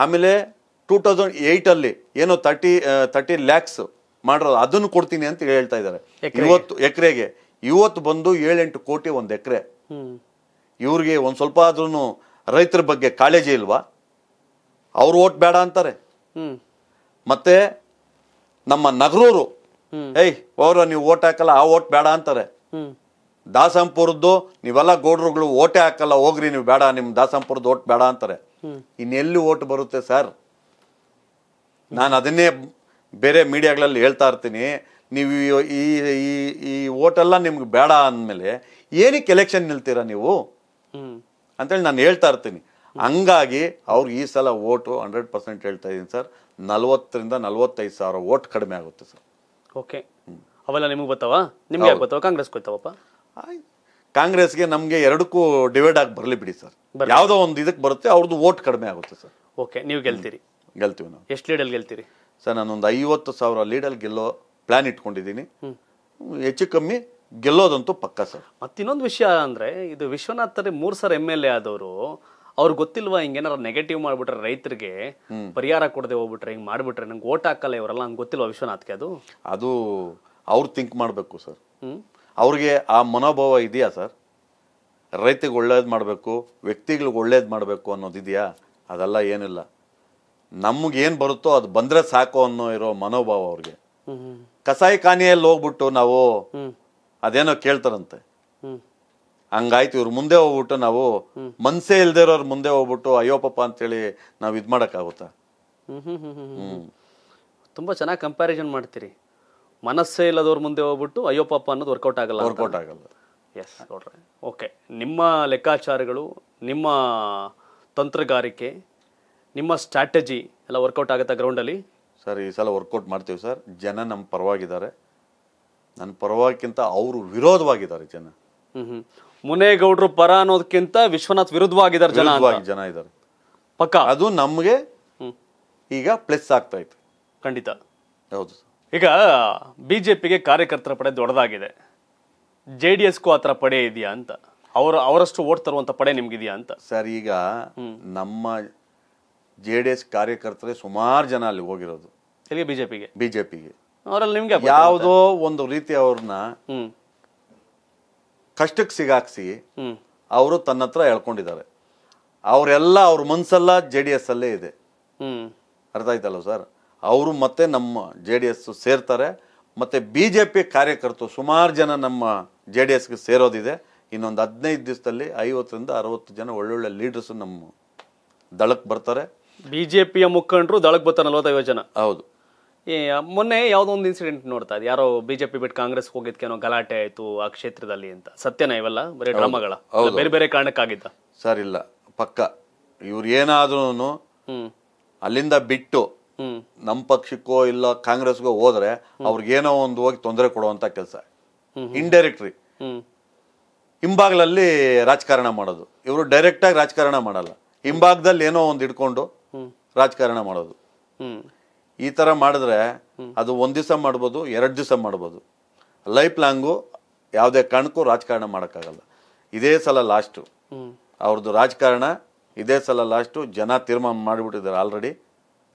ಆಮೇಲೆ ಟೂ ತೌಸಂಡ್ ಏಯ್ಟಲ್ಲಿ ಏನೋ ತರ್ಟಿ ತರ್ಟಿ ಲ್ಯಾಕ್ಸ್ ಮಾಡಿರೋದು ಅದನ್ನು ಕೊಡ್ತೀನಿ ಅಂತ ಹೇಳ್ತಾ ಇದ್ದಾರೆ ಇವತ್ತು ಎಕರೆಗೆ ಇವತ್ತು ಬಂದು ಏಳೆಂಟು ಕೋಟಿ ಒಂದು ಎಕರೆ ಇವ್ರಿಗೆ ಒಂದು ಸ್ವಲ್ಪ ಆದ್ರೂ ರೈತರ ಬಗ್ಗೆ ಕಾಳಜಿ ಇಲ್ವಾ ಅವ್ರು ಓಟ್ ಬೇಡ ಅಂತಾರೆ ಮತ್ತೆ ನಮ್ಮ ನಗರೂರು ಏಯ್ ಅವರು ನೀವು ಓಟ್ ಹಾಕಲ್ಲ ಆ ಓಟ್ ಬೇಡ ಅಂತಾರೆ ದಾಸಂಪುರದ್ದು ನೀವೆಲ್ಲ ಗೌಡ್ರುಗಳು ಓಟೆ ಹಾಕಲ್ಲ ಹೋಗ್ರಿ ನೀವು ಬೇಡ ನಿಮ್ಮ ದಾಸಾಂಪುರದ್ದು ಓಟ್ ಬೇಡ ಅಂತಾರೆ ಇನ್ನೆಲ್ಲಿ ಓಟ್ ಬರುತ್ತೆ ಸರ್ ನಾನು ಅದನ್ನೇ ಬೇರೆ ಮೀಡಿಯಾಗಳಲ್ಲಿ ಹೇಳ್ತಾ ಇರ್ತೀನಿ ನೀವು ಈ ಈ ಈ ಓಟೆಲ್ಲ ನಿಮ್ಗೆ ಬೇಡ ಅಂದಮೇಲೆ ಏನಕ್ಕೆ ಎಲೆಕ್ಷನ್ ನಿಲ್ತೀರಾ ನೀವು ಅಂತೇಳಿ ನಾನು ಹೇಳ್ತಾ ಇರ್ತೀನಿ ಹಂಗಾಗಿ ಅವ್ರಿಗೆ ಈ ಸಲ ಓಟು ಹಂಡ್ರೆಡ್ ಪರ್ಸೆಂಟ್ ಹೇಳ್ತಾ ಇದ್ದೀನಿ ಸರ್ ನಲ್ವತ್ತರಿಂದ ನಲವತ್ತೈದು ಸಾವಿರ ಓಟ್ ಕಡಿಮೆ ಆಗುತ್ತೆ ಸರ್ ಓಕೆ ಅವೆಲ್ಲ ನಿಮಗೆ ಗೊತ್ತವಾ ನಿಮ್ಗೆ ಗೊತ್ತವ ಕಾಂಗ್ರೆಸ್ ಗೊತ್ತವಪ್ಪ ಕಾಂಗ್ರೆಸ್ಗೆ ನಮಗೆ ಎರಡಕ್ಕೂ ಡಿವೈಡ್ ಆಗಿ ಬರಲಿ ಬಿಡಿ ಸರ್ ಯಾವುದೋ ಒಂದು ಇದಕ್ಕೆ ಬರುತ್ತೆ ಅವ್ರದ್ದು ಓಟ್ ಕಡಿಮೆ ಆಗುತ್ತೆ ಸರ್ ಓಕೆ ನೀವು ಗೆಲ್ತೀರಿ ಗೆಲ್ತೀವಿ ನಾವು ಎಷ್ಟು ಲೀಡಲ್ಲಿ ಗೆಲ್ತೀರಿ ಸರ್ ನಾನೊಂದು ಐವತ್ತು ಸಾವಿರ ಲೀಡಲ್ಲಿ ಗೆಲ್ಲೋ ಪ್ಲ್ಯಾನ್ ಇಟ್ಕೊಂಡಿದ್ದೀನಿ ಹೆಚ್ಚು ಕಮ್ಮಿ ಗೆಲ್ಲೋದಂತೂ ಪಕ್ಕ ಸರ್ ಮತ್ತಿನ್ನೊಂದು ವಿಷಯ ಅಂದರೆ ಇದು ವಿಶ್ವನಾಥ್ ಮೂರು ಸರ್ ಎಮ್ ಎಲ್ ಎ ಆದವರು ಅವ್ರಿಗೆ ಗೊತ್ತಿಲ್ವಾ ಹಿಂಗೇನಾರು ನೆಗೆಟಿವ್ ಮಾಡಿಬಿಟ್ರೆ ರೈತರಿಗೆ ಪರಿಹಾರ ಕೊಡದೆ ಹೋಗ್ಬಿಟ್ರೆ ಹಿಂಗೆ ಮಾಡಿಬಿಟ್ರೆ ನಂಗೆ ಓಟ್ ಹಾಕಲ್ಲ ಇವರೆಲ್ಲ ನಂಗೆ ಗೊತ್ತಿಲ್ಲ ವಿಶ್ವನಾಥ್ಗೆ ಅದು ಅದು ಅವ್ರು ಥಿಂಕ್ ಮಾಡಬೇಕು ಸರ್ ಅವ್ರಿಗೆ ಆ ಮನೋಭಾವ ಇದೆಯಾ ಸರ್ ರೈತಿಗೆ ಒಳ್ಳೇದು ಮಾಡಬೇಕು ವ್ಯಕ್ತಿಗಳಿಗೆ ಒಳ್ಳೇದು ಮಾಡಬೇಕು ಅನ್ನೋದಿದೆಯಾ ಅದೆಲ್ಲ ಏನಿಲ್ಲ ನಮಗೇನು ಬರುತ್ತೋ ಅದು ಬಂದ್ರೆ ಸಾಕು ಅನ್ನೋ ಇರೋ ಮನೋಭಾವ ಅವ್ರಿಗೆ ಕಸಾಯಿ ಖಾನೆಯಲ್ಲಿ ಹೋಗ್ಬಿಟ್ಟು ನಾವು ಅದೇನೋ ಕೇಳ್ತಾರಂತೆ ಹಂಗಾಯ್ತು ಇವ್ರ ಮುಂದೆ ಹೋಗ್ಬಿಟ್ಟು ನಾವು ಮನ್ಸೇ ಇಲ್ದೇ ಇರೋರ್ ಮುಂದೆ ಹೋಗ್ಬಿಟ್ಟು ಅಯ್ಯೋ ಅಂತ ಅಂತೇಳಿ ನಾವು ಇದು ಮಾಡಕ್ ಹ್ಮ್ ತುಂಬಾ ಚೆನ್ನಾಗಿ ಕಂಪ್ಯಾರಿಸನ್ ಮಾಡ್ತೀರಿ ಮನಸ್ಸೇ ಇಲ್ಲದವ್ರ ಮುಂದೆ ಹೋಗ್ಬಿಟ್ಟು ಅಯ್ಯೋ ಪಪ್ಪ ಅನ್ನೋದು ವರ್ಕೌಟ್ ಆಗಲ್ಲ ವರ್ಕೌಟ್ ಆಗಲ್ಲ ಎಸ್ ಓಕೆ ನಿಮ್ಮ ಲೆಕ್ಕಾಚಾರಗಳು ನಿಮ್ಮ ತಂತ್ರಗಾರಿಕೆ ನಿಮ್ಮ ಸ್ಟ್ರಾಟಜಿ ಎಲ್ಲ ವರ್ಕೌಟ್ ಆಗುತ್ತಾ ಗ್ರೌಂಡಲ್ಲಿ ಸರ್ ಈ ಸಲ ವರ್ಕೌಟ್ ಮಾಡ್ತೀವಿ ಸರ್ ಜನ ನಮ್ಮ ಪರವಾಗಿದ್ದಾರೆ ನನ್ನ ಪರವಾಗಿಕ್ಕಿಂತ ಅವರು ವಿರೋಧವಾಗಿದ್ದಾರೆ ಜನ ಹ್ಮ್ ಮುನೇಗೌಡರು ಪರ ಅನ್ನೋದಕ್ಕಿಂತ ವಿಶ್ವನಾಥ್ ವಿರುದ್ಧವಾಗಿದ್ದಾರೆ ಜನ ಜನ ಇದ್ದಾರೆ ಪಕ್ಕ ಅದು ನಮಗೆ ಈಗ ಪ್ಲಸ್ ಆಗ್ತಾ ಇತ್ತು ಖಂಡಿತ ಹೌದು ಈಗ ಬಿ ಜೆ ಪಿಗೆ ಕಾರ್ಯಕರ್ತರ ಪಡೆ ದೊಡ್ಡದಾಗಿದೆ ಜೆ ಡಿ ಎಸ್ಗೂ ಆ ಥರ ಪಡೆ ಇದೆಯಾ ಅಂತ ಅವರು ಅವರಷ್ಟು ಓಟ್ ತರುವಂಥ ಪಡೆ ನಿಮ್ಗಿದೆಯಾ ಅಂತ ಸರ್ ಈಗ ನಮ್ಮ ಜೆ ಡಿ ಎಸ್ ಕಾರ್ಯಕರ್ತರೇ ಸುಮಾರು ಜನ ಅಲ್ಲಿ ಹೋಗಿರೋದು ಬಿಜೆಪಿಗೆ ಬಿಜೆಪಿಗೆ ಅವರಲ್ಲಿ ಯಾವುದೋ ಒಂದು ರೀತಿ ಅವ್ರನ್ನ ಕಷ್ಟಕ್ಕೆ ಸಿಗಾಕ್ಸಿ ಅವರು ತನ್ನ ಹತ್ರ ಹೇಳ್ಕೊಂಡಿದ್ದಾರೆ ಅವರೆಲ್ಲ ಅವ್ರ ಮನ್ಸೆಲ್ಲ ಜೆ ಡಿ ಎಸ್ ಅಲ್ಲೇ ಇದೆ ಅರ್ಥ ಆಯ್ತಲ್ಲ ಸರ್ ಅವರು ಮತ್ತೆ ನಮ್ಮ ಜೆ ಡಿ ಎಸ್ ಸೇರ್ತಾರೆ ಮತ್ತೆ ಬಿ ಜೆ ಪಿ ಕಾರ್ಯಕರ್ತರು ಸುಮಾರು ಜನ ನಮ್ಮ ಜೆ ಡಿ ಎಸ್ಗೆ ಸೇರೋದಿದೆ ಇನ್ನೊಂದು ಹದಿನೈದು ದಿವಸದಲ್ಲಿ ಐವತ್ತರಿಂದ ಅರವತ್ತು ಜನ ಒಳ್ಳೊಳ್ಳೆ ಲೀಡರ್ಸ್ ನಮ್ಮ ದಳಕ್ಕೆ ಬರ್ತಾರೆ ಬಿಜೆಪಿಯ ಮುಖಂಡರು ದಳಕ್ಕೆ ಬರ್ತಾರೆ ನಲ್ವತ್ತೈವತ್ತು ಜನ ಹೌದು ಮೊನ್ನೆ ಯಾವುದೋ ಒಂದು ಇನ್ಸಿಡೆಂಟ್ ನೋಡ್ತಾ ಇದೆ ಯಾರೋ ಬಿಜೆಪಿ ಬಿಟ್ಟು ಕಾಂಗ್ರೆಸ್ ಏನೋ ಗಲಾಟೆ ಆಯ್ತು ಆ ಕ್ಷೇತ್ರದಲ್ಲಿ ಅಂತ ಸತ್ಯನ ಇವೆಲ್ಲ ಬರೀ ಡ್ರಾಮಾಗಳ ಬೇರೆ ಬೇರೆ ಕಾರಣಕ್ಕಾಗಿದ್ದ ಸರ್ ಇಲ್ಲ ಪಕ್ಕ ಇವ್ರು ಏನಾದ್ರೂ ಅಲ್ಲಿಂದ ಬಿಟ್ಟು ನಮ್ಮ ಪಕ್ಷಕ್ಕೋ ಇಲ್ಲ ಕಾಂಗ್ರೆಸ್ಗೋ ಹೋದ್ರೆ ಏನೋ ಒಂದು ಹೋಗಿ ತೊಂದರೆ ಕೊಡುವಂತ ಕೆಲಸ ಇಂಡೈರೆಕ್ಟ್ರಿ ರೀ ಹಿಂಭಾಗಲಲ್ಲಿ ರಾಜಕಾರಣ ಮಾಡೋದು ಇವರು ಆಗಿ ರಾಜಕಾರಣ ಮಾಡಲ್ಲ ಹಿಂಭಾಗದಲ್ಲಿ ಏನೋ ಒಂದು ಇಟ್ಕೊಂಡು ರಾಜಕಾರಣ ಮಾಡೋದು ಈ ಥರ ಮಾಡಿದ್ರೆ ಅದು ಒಂದ್ ದಿವಸ ಮಾಡ್ಬೋದು ಎರಡು ದಿವಸ ಮಾಡ್ಬೋದು ಲೈಫ್ ಲಾಂಗು ಯಾವುದೇ ಕಾರಣಕ್ಕೂ ರಾಜಕಾರಣ ಮಾಡೋಕ್ಕಾಗಲ್ಲ ಇದೇ ಸಲ ಲಾಸ್ಟು ಅವ್ರದ್ದು ರಾಜಕಾರಣ ಇದೇ ಸಲ ಲಾಸ್ಟು ಜನ ತೀರ್ಮಾನ ಮಾಡಿಬಿಟ್ಟಿದ್ದಾರೆ ಆಲ್ರೆಡಿ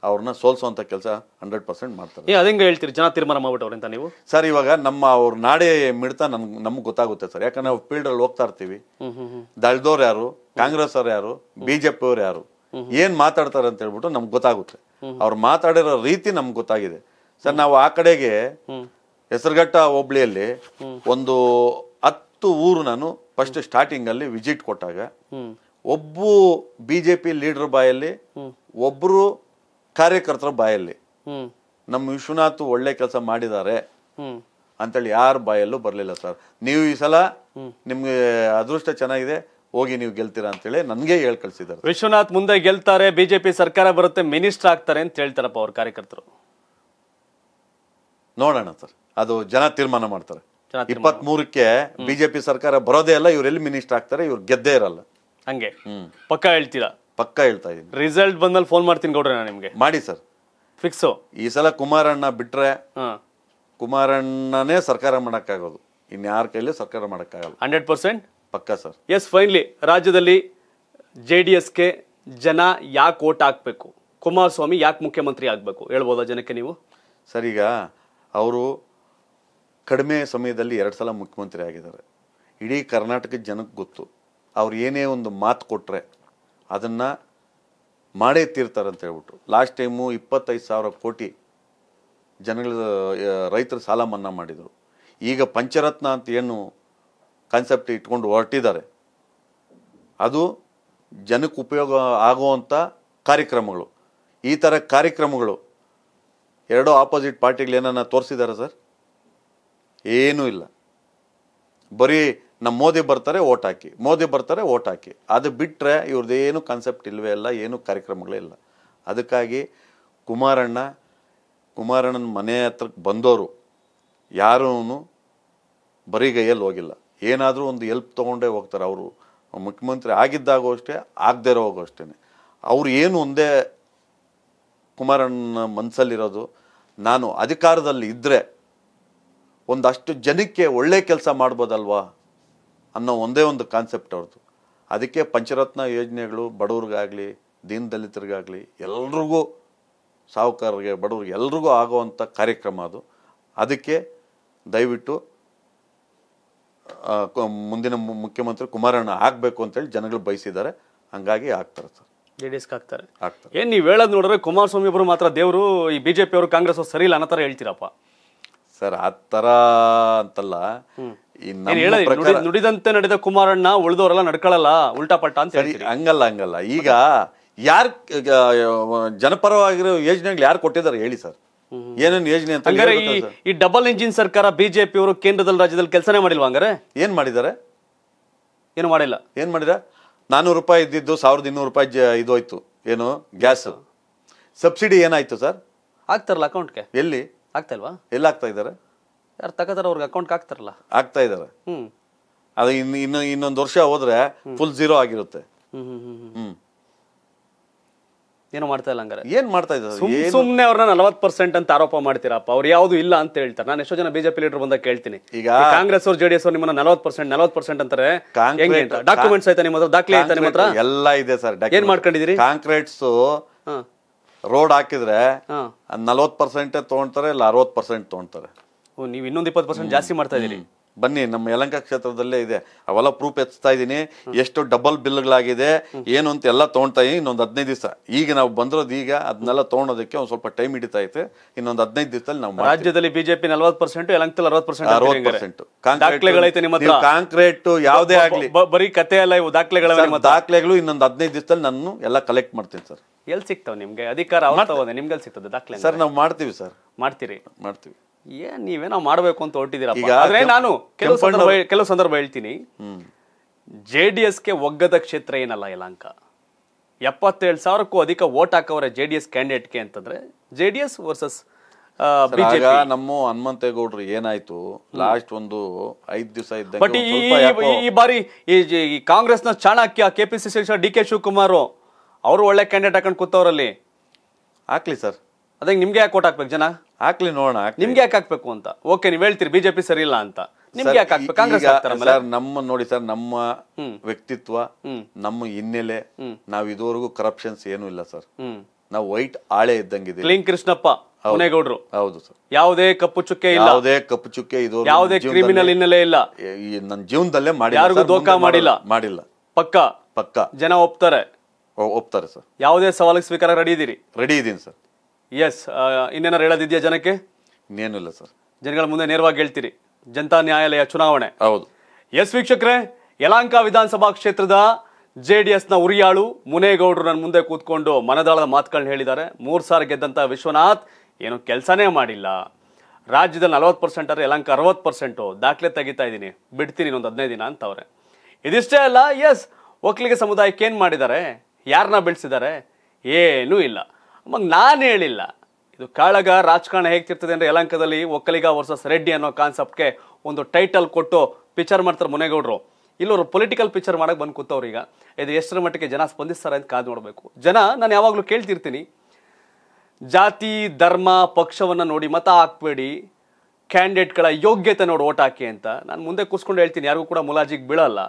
ಅವ್ರನ್ನ ಸೋಲ್ಸುವಂತ ಕೆಲಸ ಹಂಡ್ರೆಡ್ ಪರ್ಸೆಂಟ್ ಮಾಡ್ತಾರೆ ಹೇಳ್ತೀರಿ ಜನ ತೀರ್ಮಾನ ಮಾಡ್ಬಿಟ್ಟವ್ರೆ ಅಂತ ನೀವು ಸರ್ ಇವಾಗ ನಮ್ಮ ಅವ್ರ ನಾಡೇ ಮಿಡ್ತಾ ನನ್ಗೆ ನಮ್ಗೆ ಗೊತ್ತಾಗುತ್ತೆ ಸರ್ ಯಾಕಂದ್ರೆ ನಾವು ಫೀಲ್ಡಲ್ಲಿ ಹೋಗ್ತಾ ಇರ್ತೀವಿ ದಳದವ್ರು ಯಾರು ಕಾಂಗ್ರೆಸ್ ಅವ್ರು ಯಾರು ಬಿ ಜೆ ಅವ್ರು ಯಾರು ಏನ್ ಮಾತಾಡ್ತಾರೆ ಅಂತ ಹೇಳ್ಬಿಟ್ಟು ನಮ್ಗೆ ಗೊತ್ತಾಗುತ್ತೆ ಅವ್ರು ಮಾತಾಡಿರೋ ರೀತಿ ನಮ್ಗೆ ಗೊತ್ತಾಗಿದೆ ಸರ್ ನಾವು ಆ ಕಡೆಗೆ ಹೆಸರುಘಟ್ಟ ಹೋಬ್ಳಿಯಲ್ಲಿ ಒಂದು ಹತ್ತು ಊರು ನಾನು ಫಸ್ಟ್ ಸ್ಟಾರ್ಟಿಂಗ್ ಅಲ್ಲಿ ವಿಸಿಟ್ ಕೊಟ್ಟಾಗ ಒಬ್ಬ ಬಿಜೆಪಿ ಲೀಡರ್ ಬಾಯಲ್ಲಿ ಒಬ್ರು ಕಾರ್ಯಕರ್ತರ ಬಾಯಲ್ಲಿ ನಮ್ಮ ವಿಶ್ವನಾಥ್ ಒಳ್ಳೆ ಕೆಲಸ ಮಾಡಿದ್ದಾರೆ ಅಂತೇಳಿ ಯಾರ ಬಾಯಲ್ಲೂ ಬರಲಿಲ್ಲ ಸರ್ ನೀವು ಈ ಸಲ ನಿಮ್ಗೆ ಅದೃಷ್ಟ ಚೆನ್ನಾಗಿದೆ ಹೋಗಿ ನೀವು ಗೆಲ್ತೀರಾ ಅಂತೇಳಿ ನನಗೆ ಹೇಳಿ ಕಳಿಸಿದ್ದಾರೆ ವಿಶ್ವನಾಥ್ ಮುಂದೆ ಗೆಲ್ತಾರೆ ಬಿಜೆಪಿ ಸರ್ಕಾರ ಬರುತ್ತೆ ಮಿನಿಸ್ಟರ್ ಆಗ್ತಾರೆ ಅಂತ ಹೇಳ್ತಾರಪ್ಪ ಅವ್ರ ಕಾರ್ಯಕರ್ತರು ನೋಡೋಣ ಸರ್ ಅದು ಜನ ತೀರ್ಮಾನ ಮಾಡ್ತಾರೆ ಇಪ್ಪತ್ತ್ ಮೂರಕ್ಕೆ ಬಿಜೆಪಿ ಸರ್ಕಾರ ಬರೋದೇ ಇಲ್ಲ ಇವ್ರು ಎಲ್ಲಿ ಮಿನಿಸ್ಟರ್ ಆಗ್ತಾರೆ ಇವ್ರು ಗೆದ್ದೇ ಇರಲ್ಲ ಹಂಗೆ ಪಕ್ಕ ಹೇಳ್ತೀರಾ ಪಕ್ಕ ಹೇಳ್ತಾ ಇದ್ದೀನಿ ರಿಸಲ್ಟ್ ಬಂದಲ್ಲಿ ಫೋನ್ ಮಾಡ್ತೀನಿ ಗೌಡ್ರೆ ನಾನು ನಿಮಗೆ ಮಾಡಿ ಸರ್ ಫಿಕ್ಸು ಈ ಸಲ ಕುಮಾರಣ್ಣ ಬಿಟ್ರೆ ಕುಮಾರಣ್ಣನೇ ಸರ್ಕಾರ ಮಾಡೋಕ್ಕಾಗೋದು ಇನ್ಯಾರ ಕೈಲಿ ಸರ್ಕಾರ ಮಾಡೋಕ್ಕಾಗಲ್ಲ ಹಂಡ್ರೆಡ್ ಪರ್ಸೆಂಟ್ ಪಕ್ಕಾ ಸರ್ ಎಸ್ ಫೈನ್ಲಿ ರಾಜ್ಯದಲ್ಲಿ ಜೆ ಡಿ ಎಸ್ಗೆ ಜನ ಯಾಕೆ ಓಟ್ ಹಾಕಬೇಕು ಕುಮಾರಸ್ವಾಮಿ ಯಾಕೆ ಮುಖ್ಯಮಂತ್ರಿ ಆಗಬೇಕು ಹೇಳ್ಬೋದಾ ಜನಕ್ಕೆ ನೀವು ಸರ್ ಈಗ ಅವರು ಕಡಿಮೆ ಸಮಯದಲ್ಲಿ ಎರಡು ಸಲ ಮುಖ್ಯಮಂತ್ರಿ ಆಗಿದ್ದಾರೆ ಇಡೀ ಕರ್ನಾಟಕದ ಜನಕ್ಕೆ ಗೊತ್ತು ಅವ್ರು ಏನೇ ಒಂದು ಮಾತು ಕೊಟ್ಟರೆ ಅದನ್ನು ಮಾಡೇ ತೀರ್ತಾರೆ ಅಂತ ಹೇಳ್ಬಿಟ್ಟು ಲಾಸ್ಟ್ ಟೈಮು ಇಪ್ಪತ್ತೈದು ಸಾವಿರ ಕೋಟಿ ಜನಗಳ ರೈತರ ಸಾಲ ಮನ್ನಾ ಮಾಡಿದರು ಈಗ ಪಂಚರತ್ನ ಅಂತ ಏನು ಕಾನ್ಸೆಪ್ಟ್ ಇಟ್ಕೊಂಡು ಹೊರಟಿದ್ದಾರೆ ಅದು ಜನಕ್ಕೆ ಉಪಯೋಗ ಆಗುವಂಥ ಕಾರ್ಯಕ್ರಮಗಳು ಈ ಥರ ಕಾರ್ಯಕ್ರಮಗಳು ಎರಡೂ ಆಪೋಸಿಟ್ ಏನನ್ನ ತೋರಿಸಿದ್ದಾರೆ ಸರ್ ಏನೂ ಇಲ್ಲ ಬರೀ ನಮ್ಮ ಮೋದಿ ಬರ್ತಾರೆ ಓಟ್ ಹಾಕಿ ಮೋದಿ ಬರ್ತಾರೆ ಓಟ್ ಹಾಕಿ ಅದು ಬಿಟ್ಟರೆ ಇವ್ರದ್ದು ಏನು ಕಾನ್ಸೆಪ್ಟ್ ಇಲ್ಲವೇ ಇಲ್ಲ ಏನು ಕಾರ್ಯಕ್ರಮಗಳೇ ಇಲ್ಲ ಅದಕ್ಕಾಗಿ ಕುಮಾರಣ್ಣ ಕುಮಾರಣ್ಣನ ಮನೆ ಹತ್ರಕ್ಕೆ ಬಂದವರು ಯಾರೂ ಬರೀಗೈಯಲ್ಲಿ ಹೋಗಿಲ್ಲ ಏನಾದರೂ ಒಂದು ಎಲ್ಪ್ ತೊಗೊಂಡೇ ಹೋಗ್ತಾರೆ ಅವರು ಮುಖ್ಯಮಂತ್ರಿ ಆಗಿದ್ದಾಗೋ ಅಷ್ಟೇ ಆಗದೇ ಹೋಗೋ ಅಷ್ಟೇ ಅವ್ರು ಏನು ಒಂದೇ ಕುಮಾರಣ್ಣ ಮನಸ್ಸಲ್ಲಿರೋದು ನಾನು ಅಧಿಕಾರದಲ್ಲಿ ಇದ್ದರೆ ಒಂದಷ್ಟು ಜನಕ್ಕೆ ಒಳ್ಳೆ ಕೆಲಸ ಮಾಡ್ಬೋದಲ್ವಾ ಅನ್ನೋ ಒಂದೇ ಒಂದು ಕಾನ್ಸೆಪ್ಟ್ ಅವ್ರದ್ದು ಅದಕ್ಕೆ ಪಂಚರತ್ನ ಯೋಜನೆಗಳು ಬಡವ್ರಿಗಾಗಲಿ ದೀನ ದಲಿತರಿಗಾಗಲಿ ಎಲ್ರಿಗೂ ಸಾಹುಕಾರರಿಗೆ ಬಡವ್ರಿಗೆ ಎಲ್ರಿಗೂ ಆಗೋವಂಥ ಕಾರ್ಯಕ್ರಮ ಅದು ಅದಕ್ಕೆ ದಯವಿಟ್ಟು ಮುಂದಿನ ಮುಖ್ಯಮಂತ್ರಿ ಕುಮಾರಣ್ಣ ಅಂತ ಹೇಳಿ ಜನಗಳು ಬಯಸಿದ್ದಾರೆ ಹಂಗಾಗಿ ಆಗ್ತಾರೆ ಸರ್ ಜೆ ಡಿ ಎಸ್ಗೆ ಆಗ್ತಾರೆ ಏನು ನೀವು ಹೇಳೋದು ನೋಡಿದ್ರೆ ಕುಮಾರಸ್ವಾಮಿ ಅವರು ಮಾತ್ರ ದೇವರು ಈ ಬಿಜೆಪಿ ಜೆ ಕಾಂಗ್ರೆಸ್ ಅವ್ರು ಸರಿ ಇಲ್ಲ ಅನ್ನೋ ಹೇಳ್ತೀರಪ್ಪ ಸರ್ ಆ ಅಂತಲ್ಲ ಈ ನುಡಿದಂತೆ ನಡೆದ ಕುಮಾರಣ್ಣ ಉಳಿದವರೆಲ್ಲ ನಡ್ಕೊಳ್ಳಲ್ಲ ಉಲ್ಟಾ ಪಲ್ಟಾ ಅಂತ ಸರಿ ಹಂಗಲ್ಲ ಹಂಗಲ್ಲ ಈಗ ಯಾರ್ ಜನಪರವಾಗಿರೋ ಯೋಜನೆಗಳು ಯಾರು ಕೊಟ್ಟಿದ್ದಾರೆ ಹೇಳಿ ಸರ್ ಏನೇನು ಯೋಜನೆ ಅಂತ ಈ ಡಬಲ್ ಇಂಜಿನ್ ಸರ್ಕಾರ ಬಿಜೆಪಿ ಅವರು ಕೇಂದ್ರದಲ್ಲಿ ರಾಜ್ಯದಲ್ಲಿ ಕೆಲಸನೇ ಮಾಡಿಲ್ವಾ ಹಂಗಾರೆ ಏನ್ ಮಾಡಿದ್ದಾರೆ ಏನು ಮಾಡಿಲ್ಲ ಏನ್ ಮಾಡಿದ ನಾನ್ನೂರು ರೂಪಾಯಿ ಇದ್ದಿದ್ದು ಸಾವಿರದ ಇನ್ನೂರು ರೂಪಾಯಿ ಜ ಇದೋಯ್ತು ಏನು ಗ್ಯಾಸ್ ಸಬ್ಸಿಡಿ ಏನಾಯ್ತು ಸರ್ ಆಗ್ತಾರಲ್ಲ ಅಕೌಂಟ್ಗೆ ಎಲ್ಲಿ ಆಗ್ತಾ ಇಲ್ವಾ ಎಲ್ಲಿ ಆಗ್ತಾ ಇದ್ದಾರೆ ಯಾರು ತಗೋತಾರ ಅವ್ರಿಗೆ ಅಕೌಂಟ್ಗೆ ಆಗ್ತಾರಲ್ಲ ಆಗ್ತಾ ಇದ್ದಾರೆ ಹ್ಞೂ ಅದು ಇನ್ನು ಇನ್ನೊಂದು ವರ್ಷ ಹೋದ್ರೆ ಫುಲ್ ಜೀರೋ ಆಗಿರುತ್ತೆ ಹ್ಞೂ ಏನು ಮಾಡ್ತಾ ಇಲ್ಲ ಹಂಗಾರೆ ಏನ್ ಮಾಡ್ತಾ ಇದ್ದಾರೆ ಸುಮ್ಮನೆ ಅವ್ರನ್ನ ನಲವತ್ ಪರ್ಸೆಂಟ್ ಅಂತ ಆರೋಪ ಮಾಡ್ತೀರಪ್ಪ ಅವ್ರು ಯಾವ್ದು ಇಲ್ಲ ಅಂತ ಹೇಳ್ತಾರೆ ನಾನು ಎಷ್ಟೋ ಜನ ಬಿಜೆಪಿ ಲೀಡರ್ ಬಂದಾಗ ಕೇಳ್ತೀನಿ ಈಗ ಕಾಂಗ್ರೆಸ್ ಅವ್ರು ಜೆಡಿಎಸ್ ಅವ್ರು ನಿಮ್ಮನ್ನ ನಲವತ್ ಪರ್ಸೆಂಟ್ ನಲವತ್ ಪರ್ಸೆಂಟ್ ಅಂತಾರೆ ಡಾಕ್ಯುಮೆಂಟ್ಸ್ ಆಯ್ತಾ ನಿಮ್ಮ ಹತ್ರ ದಾಖಲೆ ಆಯ್ತಾ ನಿಮ್ಮ ಹತ್ರ ಎಲ್ಲ ಇದೆ ಸರ್ ಏನ್ ಮಾಡ್ಕೊಂಡಿದ್ದೀರಿ ಕಾಂಕ್ರೀಟ್ಸ್ ರೋಡ್ ಹಾಕಿದ್ರೆ ನಲವತ್ ಪರ್ಸೆಂಟ್ ತಗೊಂತಾರೆ ಇಲ್ಲ ಅರವತ್ ಪರ್ಸೆಂಟ್ ತಗೊಂತಾರೆ ನೀವು ಇನ್ನೊಂದು ಇಪ್ಪತ್ತು ಪರ್ಸೆಂಟ್ ಜಾಸ್ತಿ ಮಾಡ್ತಾ ಇದ್ದೀರಿ ಬನ್ನಿ ನಮ್ಮ ಯಲಂಕ ಕ್ಷೇತ್ರದಲ್ಲೇ ಇದೆ ಅವೆಲ್ಲ ಪ್ರೂಫ್ ಎತ್ತಾ ಇದ್ದೀನಿ ಎಷ್ಟು ಡಬಲ್ ಬಿಲ್ಗಳಾಗಿದೆ ಏನು ಅಂತ ಎಲ್ಲ ತೊಗೊಳ್ತಾ ಇದ್ದೀನಿ ಇನ್ನೊಂದು ಹದಿನೈದು ದಿವಸ ಈಗ ನಾವು ಬಂದಿರೋದು ಈಗ ಅದನ್ನೆಲ್ಲ ತೊಗೊಳೋದಕ್ಕೆ ಒಂದು ಸ್ವಲ್ಪ ಟೈಮ್ ಹಿಡಿತಾ ಐತೆ ಇನ್ನೊಂದು ಹದಿನೈದು ದಿವಸದಲ್ಲಿ ನಾವು ರಾಜ್ಯದಲ್ಲಿ ಬಿಜೆಪಿ ನಲವತ್ತು ಪರ್ಸೆಂಟ್ ಯಲಂಕದಲ್ಲಿ ಅರವತ್ತು ಪರ್ಸೆಂಟ್ ಅರವತ್ತು ಪರ್ಸೆಂಟ್ ದಾಖಲೆಗಳೈತೆ ನಿಮ್ಮ ಕಾಂಕ್ರೀಟ್ ಯಾವುದೇ ಆಗಲಿ ಬರೀ ಕತೆ ಅಲ್ಲ ಇವು ದಾಖಲೆಗಳ ದಾಖಲೆಗಳು ಇನ್ನೊಂದು ಹದಿನೈದು ದಿವಸದಲ್ಲಿ ನಾನು ಎಲ್ಲ ಕಲೆಕ್ಟ್ ಮಾಡ್ತೀನಿ ಸರ್ ಎಲ್ಲಿ ಸಿಗ್ತಾವೆ ನಿಮಗೆ ಅಧಿಕಾರ ನಿಮ್ಗೆ ಸಿಗ್ತದೆ ದಾಖಲೆ ಸರ್ ನಾವು ಮಾಡ್ತೀವಿ ಸರ್ ಮಾಡ್ತೀರಿ ಮಾಡ್ತೀವಿ ಏ ನೀವೇನೋ ಮಾಡಬೇಕು ಅಂತ ಹೊರಟಿದ್ದೀರಾ ಆದ್ರೆ ನಾನು ಕೆಲವು ಸಂದರ್ಭ ಕೆಲವು ಸಂದರ್ಭ ಹೇಳ್ತೀನಿ ಜೆ ಡಿ ಒಗ್ಗದ ಕ್ಷೇತ್ರ ಏನಲ್ಲ ಯಲಂಕ ಎಪ್ಪತ್ತೇಳು ಸಾವಿರಕ್ಕೂ ಅಧಿಕ ಓಟ್ ಹಾಕವ್ರೆ ಜೆ ಡಿ ಎಸ್ ಕ್ಯಾಂಡಿಡೇಟ್ಗೆ ಅಂತಂದ್ರೆ ಜೆ ಡಿ ಎಸ್ ವರ್ಸಸ್ ನಮ್ಮ ಹನುಮಂತೇಗೌಡ್ರು ಏನಾಯ್ತು ಲಾಸ್ಟ್ ಒಂದು ಐದು ದಿವಸ ಬಟ್ ಈ ಬಾರಿ ಈ ಕಾಂಗ್ರೆಸ್ನ Chanakya KPCC D K Shivakumar ಅವರು ಒಳ್ಳೆ ಕ್ಯಾಂಡಿಡೇಟ್ ಹಾಕೊಂಡು ಕೂತವ್ರಲ್ಲಿ ಹಾಕ್ಲಿ ಸರ್ ಅದೇ ನಿಮ್ಗೆ ಯಾಕೆ ಓಟ್ ಹಾಕ್ಬೇಕು ಜನ ಹಾಕ್ಲಿ ನೋಡೋಣ ನಿಮ್ಗೆ ಯಾಕೆ ಹಾಕ್ಬೇಕು ಅಂತ ಓಕೆ ನೀವು ಹೇಳ್ತೀರಿ ಬಿಜೆಪಿ ಸರಿ ಇಲ್ಲ ಅಂತ ನಿಮ್ಗೆ ಯಾಕೆ ಹಾಕ್ಬೇಕು ಕಾಂಗ್ರೆಸ್ ಸರ್ ನಮ್ಮ ನೋಡಿ ಸರ್ ನಮ್ಮ ವ್ಯಕ್ತಿತ್ವ ನಮ್ಮ ಹಿನ್ನೆಲೆ ನಾವ್ ಇದುವರೆಗೂ ಕರಪ್ಷನ್ಸ್ ಏನು ಇಲ್ಲ ಸರ್ ನಾವು ವೈಟ್ ಆಳೆ ಇದ್ದಂಗಿದೆ ಕ್ಲೀನ್ ಕೃಷ್ಣಪ್ಪ ಅವನೇಗೌಡ್ರು ಹೌದು ಸರ್ ಯಾವುದೇ ಕಪ್ಪು ಚುಕ್ಕೆ ಇಲ್ಲ ಯಾವುದೇ ಕಪ್ಪು ಚುಕ್ಕೆ ಇದು ಯಾವುದೇ ಕ್ರಿಮಿನಲ್ ಹಿನ್ನೆಲೆ ಇಲ್ಲ ನನ್ನ ಜೀವನದಲ್ಲೇ ಮಾಡಿ ಯಾರಿಗೂ ದೋಖಾ ಮಾಡಿಲ್ಲ ಮಾಡಿಲ್ಲ ಪಕ್ಕ ಪಕ್ಕ ಜನ ಒಪ್ತಾರೆ ಒಪ್ತಾರೆ ಸರ್ ಯಾವುದೇ ಸವಾಲಿಗೆ ಸ್ವೀಕಾರ ರೆಡಿ ಇದೀರಿ ರೆಡಿ ಇದೀನಿ ಸರ್ ಎಸ್ uh, ಇನ್ನೇನಾರು ಹೇಳೋದಿದೆಯಾ ಜನಕ್ಕೆ ಇನ್ನೇನು ಇಲ್ಲ ಸರ್ ಜನಗಳ ಮುಂದೆ ನೇರವಾಗಿ ಹೇಳ್ತೀರಿ ಜನತಾ ನ್ಯಾಯಾಲಯ ಚುನಾವಣೆ ಹೌದು ಎಸ್ ವೀಕ್ಷಕರೇ ಯಲಾಂಕ ವಿಧಾನಸಭಾ ಕ್ಷೇತ್ರದ ಜೆ ಡಿ ಎಸ್ನ ಉರಿಯಾಳು ಮುನೇಗೌಡರು ನನ್ನ ಮುಂದೆ ಕೂತ್ಕೊಂಡು ಮನದಾಳದ ಮಾತುಗಳನ್ನ ಹೇಳಿದ್ದಾರೆ ಮೂರು ಸಾರಿ ಗೆದ್ದಂಥ ವಿಶ್ವನಾಥ್ ಏನು ಕೆಲಸನೇ ಮಾಡಿಲ್ಲ ರಾಜ್ಯದಲ್ಲಿ ನಲವತ್ತು ಪರ್ಸೆಂಟ್ ಆದರೆ ಯಲಾಂಕ ಅರವತ್ತು ಪರ್ಸೆಂಟು ದಾಖಲೆ ತೆಗಿತಾ ಇದ್ದೀನಿ ಬಿಡ್ತೀನಿ ಇನ್ನೊಂದು ಹದಿನೈದು ದಿನ ಅಂತವ್ರೆ ಇದಿಷ್ಟೇ ಅಲ್ಲ ಎಸ್ ಒಕ್ಕಲಿಗ ಸಮುದಾಯಕ್ಕೆ ಏನು ಮಾಡಿದ್ದಾರೆ ಯಾರನ್ನ ಬೆಳೆಸಿದ್ದಾರೆ ಏನೂ ಇಲ್ಲ ಮಗ ನಾನು ಹೇಳಿಲ್ಲ ಇದು ಕಾಳಗ ರಾಜಕಾರಣ ಹೇಗ್ತಿರ್ತದೆ ಅಂದರೆ ಯಲಂಕದಲ್ಲಿ ಒಕ್ಕಲಿಗ ವರ್ಸಸ್ ರೆಡ್ಡಿ ಅನ್ನೋ ಕಾನ್ಸೆಪ್ಟ್ಗೆ ಒಂದು ಟೈಟಲ್ ಕೊಟ್ಟು ಪಿಕ್ಚರ್ ಮಾಡ್ತಾರೆ ಮುನೇಗೌಡರು ಇಲ್ಲವರು ಪೊಲಿಟಿಕಲ್ ಪಿಕ್ಚರ್ ಮಾಡಕ್ಕೆ ಬಂದು ಕೂತವ್ರು ಈಗ ಇದು ಎಷ್ಟರ ಮಟ್ಟಿಗೆ ಜನ ಸ್ಪಂದಿಸ್ತಾರೆ ಅಂತ ಕಾದು ನೋಡಬೇಕು ಜನ ನಾನು ಯಾವಾಗಲೂ ಕೇಳ್ತಿರ್ತೀನಿ ಜಾತಿ ಧರ್ಮ ಪಕ್ಷವನ್ನು ನೋಡಿ ಮತ ಹಾಕ್ಬೇಡಿ ಕ್ಯಾಂಡಿಡೇಟ್ಗಳ ಯೋಗ್ಯತೆ ನೋಡಿ ಓಟ್ ಹಾಕಿ ಅಂತ ನಾನು ಮುಂದೆ ಕೂಸ್ಕೊಂಡು ಹೇಳ್ತೀನಿ ಯಾರಿಗೂ ಕೂಡ ಮುಲಾಜಿಗೆ ಬೀಳಲ್ಲ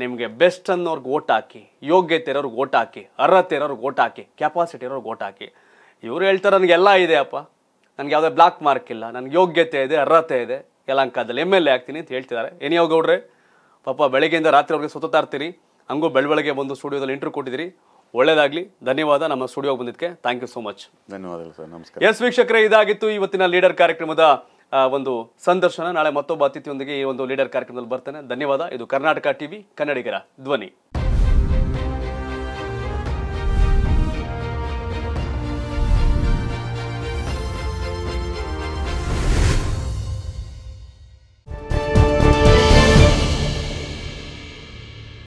ನಿಮಗೆ ಬೆಸ್ಟ್ ಅನ್ನೋರ್ಗೆ ಓಟ್ ಹಾಕಿ ಯೋಗ್ಯತೆ ಇರೋರ್ಗೆ ಓಟ್ ಹಾಕಿ ಅರ್ಹತೆ ಇರೋರ್ಗೆ ಓಟ್ ಹಾಕಿ ಕೆಪಾಸಿಟಿ ಇರೋರ್ಗೆ ಓಟ್ ಹಾಕಿ ಇವರು ಹೇಳ್ತಾರೆ ನನಗೆಲ್ಲ ಇದೆ ಅಪ್ಪ ನನಗೆ ಯಾವುದೇ ಬ್ಲಾಕ್ ಮಾರ್ಕ್ ಇಲ್ಲ ನನಗೆ ಯೋಗ್ಯತೆ ಇದೆ ಅರ್ಹತೆ ಇದೆ ಯಲಂಕದಲ್ಲಿ ಎಮ್ ಎಲ್ ಎ ಆಗ್ತೀನಿ ಅಂತ ಹೇಳ್ತಿದ್ದಾರೆ ಏನಿಯೋ ಗೌಡ್ರೆ ಪಾಪ ಬೆಳಗ್ಗೆಯಿಂದ ರಾತ್ರಿವರೆಗೆ ಸುತ್ತಾ ಇರ್ತೀರಿ ಹಂಗೂ ಬೆಳಗ್ಗೆ ಬಂದು ಸ್ಟುಡಿಯೋದಲ್ಲಿ ಇಂಟರ್ವ್ಯೂ ಕೊಟ್ಟಿದ್ದೀರಿ ಒಳ್ಳೇದಾಗಲಿ ಧನ್ಯವಾದ ನಮ್ಮ ಸ್ಟುಡಿಯೋಗೆ ಬಂದಿದ್ದಕ್ಕೆ ಥ್ಯಾಂಕ್ ಯು ಸೋ ಮಚ್ ಧನ್ಯವಾದಗಳು ಸರ್ ನಮಸ್ಕಾರ ಎಸ್ ವೀಕ್ಷಕರೇ ಇದಾಗಿತ್ತು ಇವತ್ತಿನ ಲೀಡರ್ ಕಾರ್ಯಕ್ರಮದ ಒಂದು ಸಂದರ್ಶನ ನಾಳೆ ಮತ್ತೊಬ್ಬ ಅತಿಥಿಯೊಂದಿಗೆ ಈ ಒಂದು ಲೀಡರ್ ಕಾರ್ಯಕ್ರಮದಲ್ಲಿ ಬರ್ತೇನೆ ಧನ್ಯವಾದ ಇದು ಕರ್ನಾಟಕ ಟಿವಿ ಕನ್ನಡಿಗರ ಧ್ವನಿ